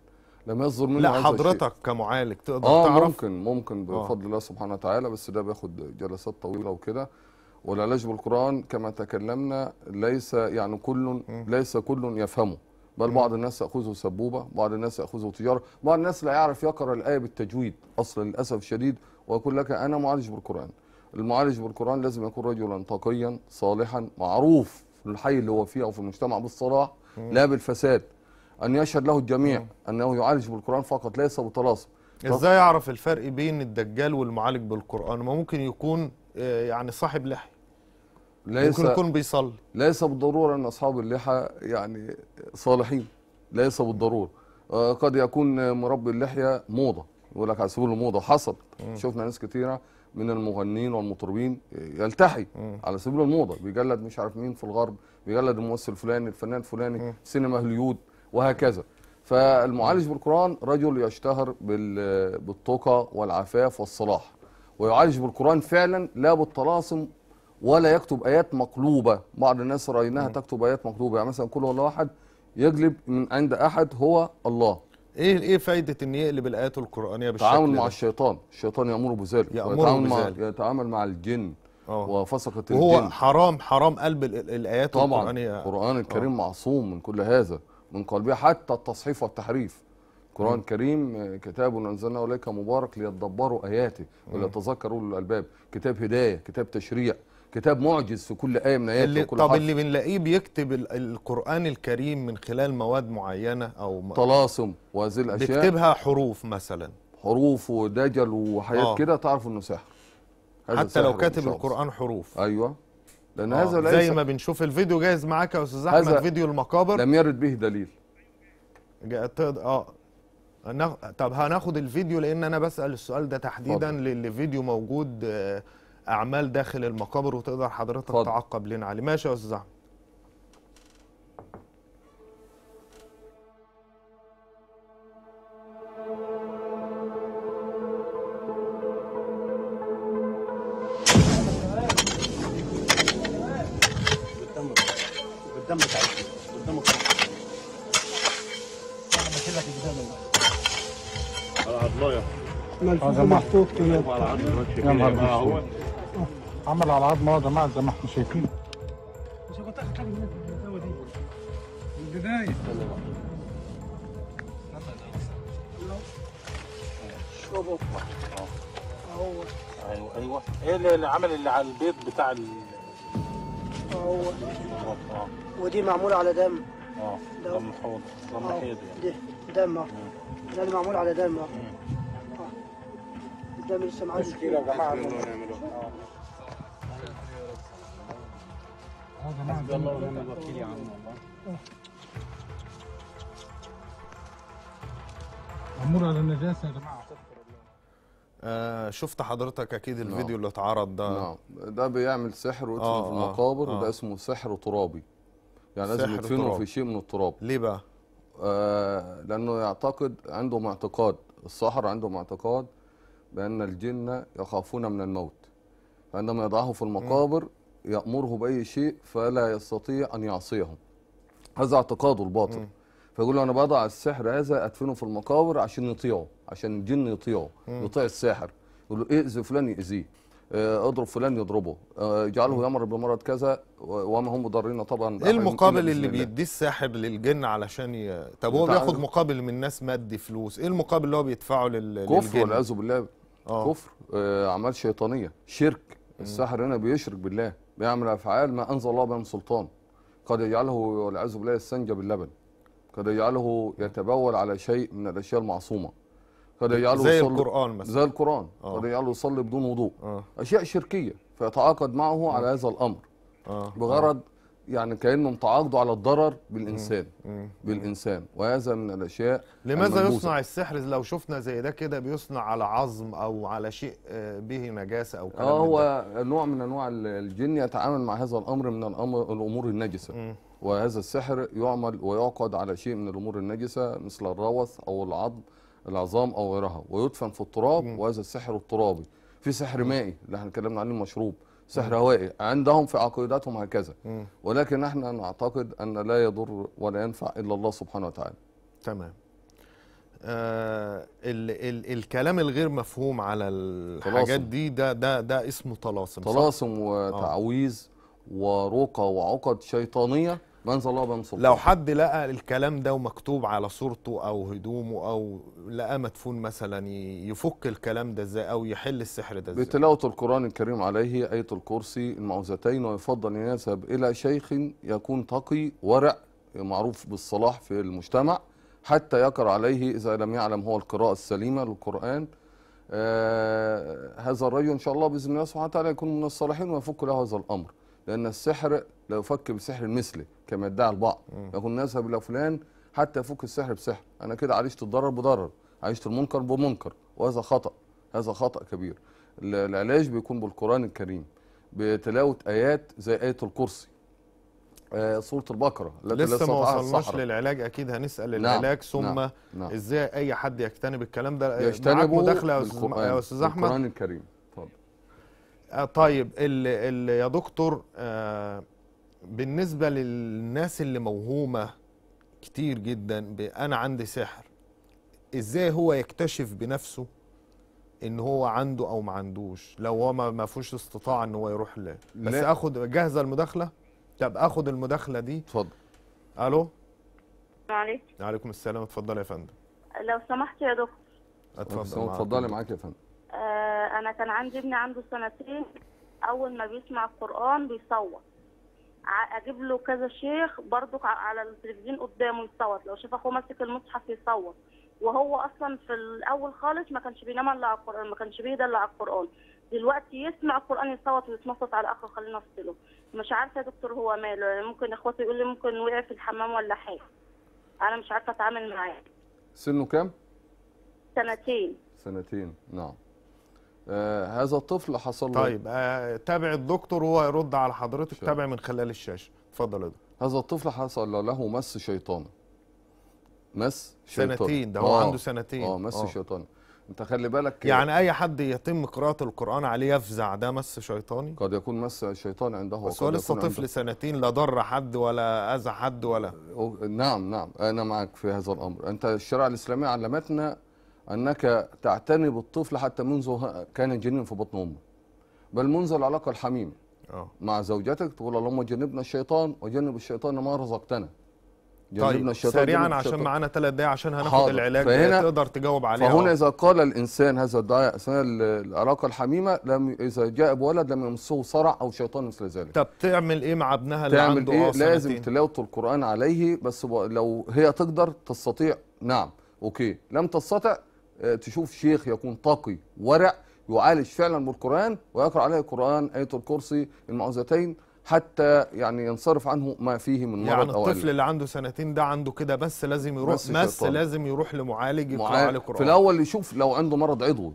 لما يصدر منه لا حضرتك كمعالج تقدر آه تعرف ممكن ممكن بفضل آه. الله سبحانه وتعالى بس ده بياخد جلسات طويله وكده والعلاج بالقران كما تكلمنا ليس يعني كل ليس كل يفهمه بل بعض الناس ياخذه سبوبه بعض الناس ياخذه تجاره بعض الناس لا يعرف يقرا الايه بالتجويد اصلا للاسف الشديد ويقول لك انا معالج بالقران المعالج بالقران لازم يكون رجلا تقيا صالحا معروف في الحي اللي هو فيه او في المجتمع بالصلاح لا بالفساد ان يشهد له الجميع مم. انه يعالج بالقران فقط ليس بطلاسم ازاي اعرف الفرق بين الدجال والمعالج بالقران ما ممكن يكون آه، يعني صاحب لحيه ليس ممكن يكون بيصلي ليس بالضروره ان اصحاب اللحى يعني صالحين ليس بالضروره آه قد يكون مربي اللحيه موضه يقول لك على سبيل الموضه حصل مم. شفنا ناس كثيره من المغنيين والمطربين آه، يلتحي مم. على سبيل الموضه بيجلد مش عارف مين في الغرب بيجلد الممثل الفلاني الفنان الفلاني سينما هوليود وهكذا فالمعالج بالقرآن رجل يشتهر بالتقى والعفاف والصلاح ويعالج بالقرآن فعلا لا بالطلاسم ولا يكتب آيات مقلوبة بعض الناس رأيناها تكتب آيات مقلوبة يعني مثلا كل والله أحد يجلب من عند أحد هو الله ايه ايه فايده ان يقلب الايات القرانيه بالشكل تعامل مع الشيطان الشيطان يامر بذلك يامر بذلك يتعامل مع الجن آه. وفسقه الجن هو حرام حرام قلب الايات طبعا القرانيه طبعا القران الكريم أوه. معصوم من كل هذا من قلبها حتى التصحيف والتحريف القرآن الكريم آه، كتاب أنزلناه إليك مبارك ليدبروا آياته وليتذكروا الألباب كتاب هداية كتاب تشريع كتاب معجز في كل آية من آياته طب حرف. اللي بنلاقيه بيكتب القرآن الكريم من خلال مواد معينة أو طلاسم وهذه الأشياء بيكتبها حروف مثلا حروف ودجل وحاجات آه. كده تعرف إنه سحر حتى لو كاتب القرآن حروف أيوه لان آه هذا زي ما بنشوف الفيديو جاهز معاك يا استاذ احمد فيديو المقابر لم يرد به دليل تقدر اه طب هناخد الفيديو لان انا بسال السؤال ده تحديدا للي فيديو موجود آه، اعمال داخل المقابر وتقدر حضرتك تعقب لنا عليه ماشي يا استاذ احمد قدامك على عمل على العظم يا جماعه زي ما احنا شايفين مش كنت اخد حاجه من الدواء دي من البدايه اهو ايوه ايوه ايه اللي عمل اللي على البيض بتاع ودي معموله على دم اه دم حوض دم اه، حيض يعني دم اه ده معمول على دم اه الدم لسه معاه مشكله يا جماعه اه يا جماعه الله ونعم الوكيل يا عم والله معمول على النجاسه يا جماعه آه، شفت حضرتك اكيد نعم. الفيديو نعم. اللي اتعرض ده نعم ده بيعمل سحر ويدفن آه في آه، المقابر آه. ده اسمه سحر ترابي يعني لازم يدفنوا في شيء من التراب ليه بقى؟ آه لانه يعتقد عندهم اعتقاد السحر عندهم اعتقاد بان الجن يخافون من الموت فعندما يضعه في المقابر يامره باي شيء فلا يستطيع ان يعصيهم هذا اعتقاده الباطل فيقول له انا بضع السحر هذا ادفنه في المقابر عشان يطيعه عشان الجن يطيعه يطيع الساحر يقول له اذي فلان يأذيه آه، اضرب فلان يضربه اجعله آه، يمر بمرض كذا وما هم مضرين طبعا ايه المقابل اللي بيديه الساحر للجن علشان ي... طب هو بياخد مقابل من الناس مادي فلوس ايه المقابل اللي هو بيدفعه لل... للجن كفر والعياذ بالله أوه. كفر آه، اعمال شيطانيه شرك الساحر هنا بيشرك بالله بيعمل افعال ما انزل الله بها من سلطان قد يجعله والعياذ بالله يستنجى باللبن قد يجعله يتبول على شيء من الاشياء المعصومه قد يجعله زي يصلي القران مثلا زي القران آه. قد يجعله يصلي بدون وضوء آه. اشياء شركيه فيتعاقد معه آه. على هذا الامر آه. بغرض يعني كانه تعاقدوا على الضرر بالانسان آه. مم. بالانسان وهذا من الاشياء لماذا المنبوزة. يصنع السحر لو شفنا زي ده كده بيصنع على عظم او على شيء آه، به نجاسه او كلام هو نوع من انواع الجن يتعامل مع هذا الامر من الامر الامور النجسه مم. وهذا السحر يعمل ويعقد على شيء من الامور النجسه مثل الروث او العظم العظام او غيرها ويدفن في التراب وهذا السحر الترابي في سحر مائي اللي احنا اتكلمنا عليه المشروب سحر هوائي عندهم في عقيدتهم هكذا ولكن احنا نعتقد ان لا يضر ولا ينفع الا الله سبحانه وتعالى تمام آه ال ال الكلام الغير مفهوم على الحاجات دي ده ده ده اسمه طلاسم طلاسم آه. وتعويذ ورقى وعقد شيطانيه من الله ومن الله لو حد لقى الكلام ده ومكتوب على صورته او هدومه او لقى مدفون مثلا يفك الكلام ده ازاي او يحل السحر ده ازاي بتلاوه القران الكريم عليه ايه الكرسي المعوذتين ويفضل ان يذهب الى شيخ يكون تقي ورع معروف بالصلاح في المجتمع حتى يقر عليه اذا لم يعلم هو القراءه السليمه للقران آه هذا الرجل ان شاء الله باذن الله سبحانه وتعالى يكون من الصالحين ويفك له هذا الامر لأن السحر لا يفك بسحر مثلي كما ادعى البعض يقول نذهب إلى فلان حتى يفك السحر بسحر أنا كده عالجت الضرر بضرر عالجت المنكر بمنكر وهذا خطأ هذا خطأ كبير العلاج بيكون بالقرآن الكريم بتلاوة آيات زي آية الكرسي آه سوره البقره لسه ما وصلناش للعلاج اكيد هنسال نعم، العلاج نعم ثم نعم نعم ازاي اي حد يجتنب الكلام ده آه، يجتنبه مداخله يا استاذ احمد القران الكريم آه، طيب ال ال يا دكتور آه، بالنسبه للناس اللي موهومه كتير جدا انا عندي سحر ازاي هو يكتشف بنفسه ان هو عنده او ما عندوش لو هو ما فيهوش استطاعه ان هو يروح ل بس لا. اخد جاهزه المداخله طب اخد المداخله دي اتفضل الو عليكم وعليكم السلام اتفضل يا فندم لو سمحت يا دكتور اتفضل اتفضلي معاك يا فندم آه، انا كان عندي ابني عنده سنتين اول ما بيسمع القران بيصوت اجيب له كذا شيخ برضه على التلفزيون قدامه يصوت لو شاف اخوه ماسك المصحف يصوت وهو اصلا في الاول خالص ما كانش بينام الا على القران ما كانش بيهدى الا على القران دلوقتي يسمع القران يصوت ويتنصت على اخره خلينا افصله مش عارفه يا دكتور هو ماله يعني ممكن اخواتي يقول لي ممكن وقع في الحمام ولا حاجه انا مش عارفه اتعامل معاه سنه كام سنتين سنتين نعم آه هذا الطفل حصل له طيب آه تابع الدكتور وهو يرد على حضرتك تابع من خلال الشاشه اتفضل هذا الطفل حصل له مس شيطاني مس شيطاني سنتين ده هو آه. عنده سنتين اه مس آه. شيطاني انت خلي بالك يعني اي حد يتم قراءه القران عليه يفزع ده مس شيطاني قد يكون مس شيطاني عنده بس هو لسه طفل عنده. سنتين لا ضر حد ولا اذى حد ولا نعم نعم انا معك في هذا الامر انت الشريعه الاسلاميه علمتنا أنك تعتني بالطفل حتى منذ كان جنين في بطن أمه بل منذ العلاقة الحميمة آه. مع زوجتك تقول اللهم جنبنا الشيطان وجنب الشيطان ما رزقتنا جنبنا طيب الشيطان سريعا الشيطان. عشان معانا ثلاث دقايق عشان هناخد العلاج فهنا تقدر تجاوب عليها فهنا آه. اذا قال الانسان هذا الدعاء اثناء العلاقه الحميمه لم اذا جاء بولد لم يمسه صرع او شيطان مثل ذلك طب تعمل ايه مع ابنها اللي تعمل عنده ايه آه، لازم تلاوه القران عليه بس لو هي تقدر تستطيع نعم اوكي لم تستطع آه، تشوف شيخ يكون تقي ورع يعالج فعلا بالقرآن ويقرأ عليه القرآن آية الكرسي المعوذتين حتى يعني ينصرف عنه ما فيه من مرض يعني او الطفل اللي عنده سنتين ده عنده كده بس لازم يروح بس, بس لازم يروح لمعالج يقرا عليه القران في الاول يشوف لو عنده مرض عضوي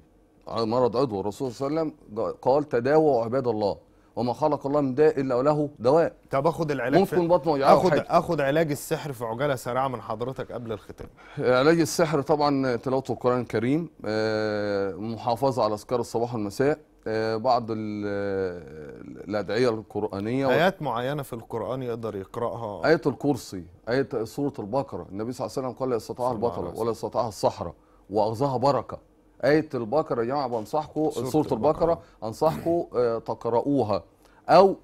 مرض عضوي الرسول صلى الله عليه وسلم قال تداووا عباد الله وما خلق الله من داء الا وله دواء طب اخد العلاج ممكن بطنه يعرف اخد حاجة. اخد علاج السحر في عجاله سريعه من حضرتك قبل الختام علاج السحر طبعا تلاوه القران الكريم آه، محافظه على اذكار الصباح والمساء آه، بعض آه، الادعيه القرانيه ايات معينه في القران يقدر يقراها ايه الكرسي ايه سوره البقره النبي صلى الله عليه وسلم قال لا يستطاعها البطله ولا يستطاعها الصحراء واخذها بركه آية البقرة يا جماعة بنصحكم سورة البقرة أنصحكم آه، تقرؤوها أو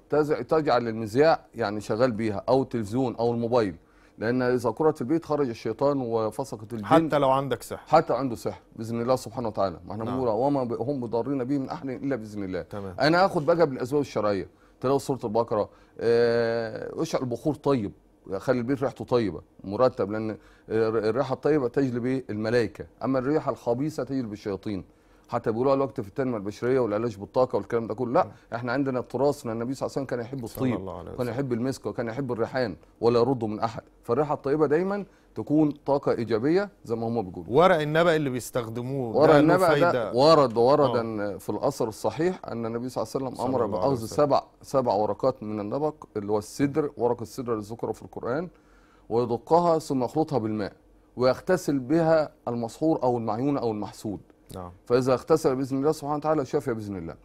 تجعل المذياع يعني شغال بيها أو التلفزيون أو الموبايل لأن إذا قرأت البيت خرج الشيطان وفسقت الجن حتى لو عندك سحر حتى عنده سحر بإذن الله سبحانه وتعالى ما احنا نعم. بنقول وما هم ضارين به من أحد إلا بإذن الله تمام. أنا آخد بقى بالأسباب الشرعية تلاقي سورة البقرة آه اشعل بخور طيب خلي البيت ريحته طيبه مرتب لان الريحه الطيبه تجلب إيه؟ الملائكه اما الريحه الخبيثه تجلب الشياطين حتى بيقولوا الوقت في التنميه البشريه والعلاج بالطاقه والكلام ده كله لا احنا عندنا تراثنا النبي صلى الله عليه وسلم كان يحب الطيب كان يحب المسك وكان يحب الريحان ولا يرد من احد فالريحه الطيبه دايما تكون طاقه ايجابيه زي ما هم بيقولوا ورق النبأ اللي بيستخدموه ورق النبأ ده ورد وردا آه. في الاثر الصحيح ان النبي صلى الله عليه وسلم امر باخذ سبع سبع ورقات من النبق اللي هو السدر ورق السدر اللي ذكر في القران ويدقها ثم يخلطها بالماء ويغتسل بها المسحور او المعيون او المحسود نعم فاذا اغتسل باذن الله سبحانه وتعالى شافي باذن الله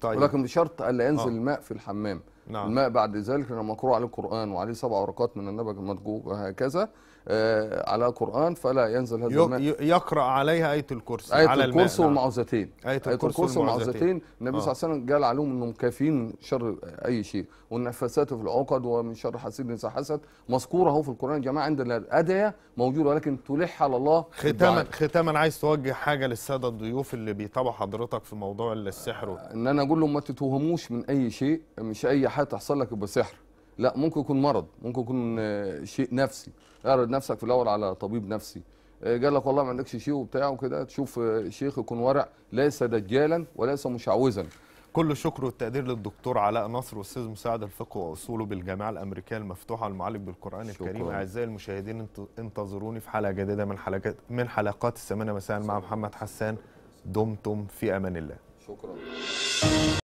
طيب ولكن بشرط الا ينزل آه. الماء في الحمام نعم. الماء بعد ذلك لما مقروء عليه القران وعليه سبع ورقات من النبج المدجوج وهكذا آه، على قران فلا ينزل هذا الماء يقرأ عليها آية الكرسي آية على الكرسي والمعوذتين آية, آية الكرسي والمعوذتين النبي صلى آه. الله عليه وسلم قال عليهم أنهم كافيين من شر أي شيء والنفاسات في العقد ومن شر حسد إذا حسد مذكورة أهو في القرآن يا جماعة عندنا الأدعية موجودة ولكن تلح على الله ختاما ختاما عايز توجه حاجة للسادة الضيوف اللي بيتابعوا حضرتك في موضوع السحر و... إن أنا أقول لهم ما تتوهموش من أي شيء مش أي حاجة تحصل لك يبقى سحر لا ممكن يكون مرض ممكن يكون آه، شيء نفسي اعرض نفسك في الاول على طبيب نفسي آه، قال لك والله ما عندكش شيء وبتاع وكده تشوف آه، شيخ يكون ورع ليس دجالا وليس مشعوذا كل الشكر والتقدير للدكتور علاء نصر والاستاذ مساعد الفقه واصوله بالجامعه الامريكيه المفتوحه المعالج بالقران شكرا. الكريم اعزائي المشاهدين انتظروني في حلقه جديده من حلقات من حلقات الثمانيه مساء مع محمد حسان دمتم في امان الله شكرا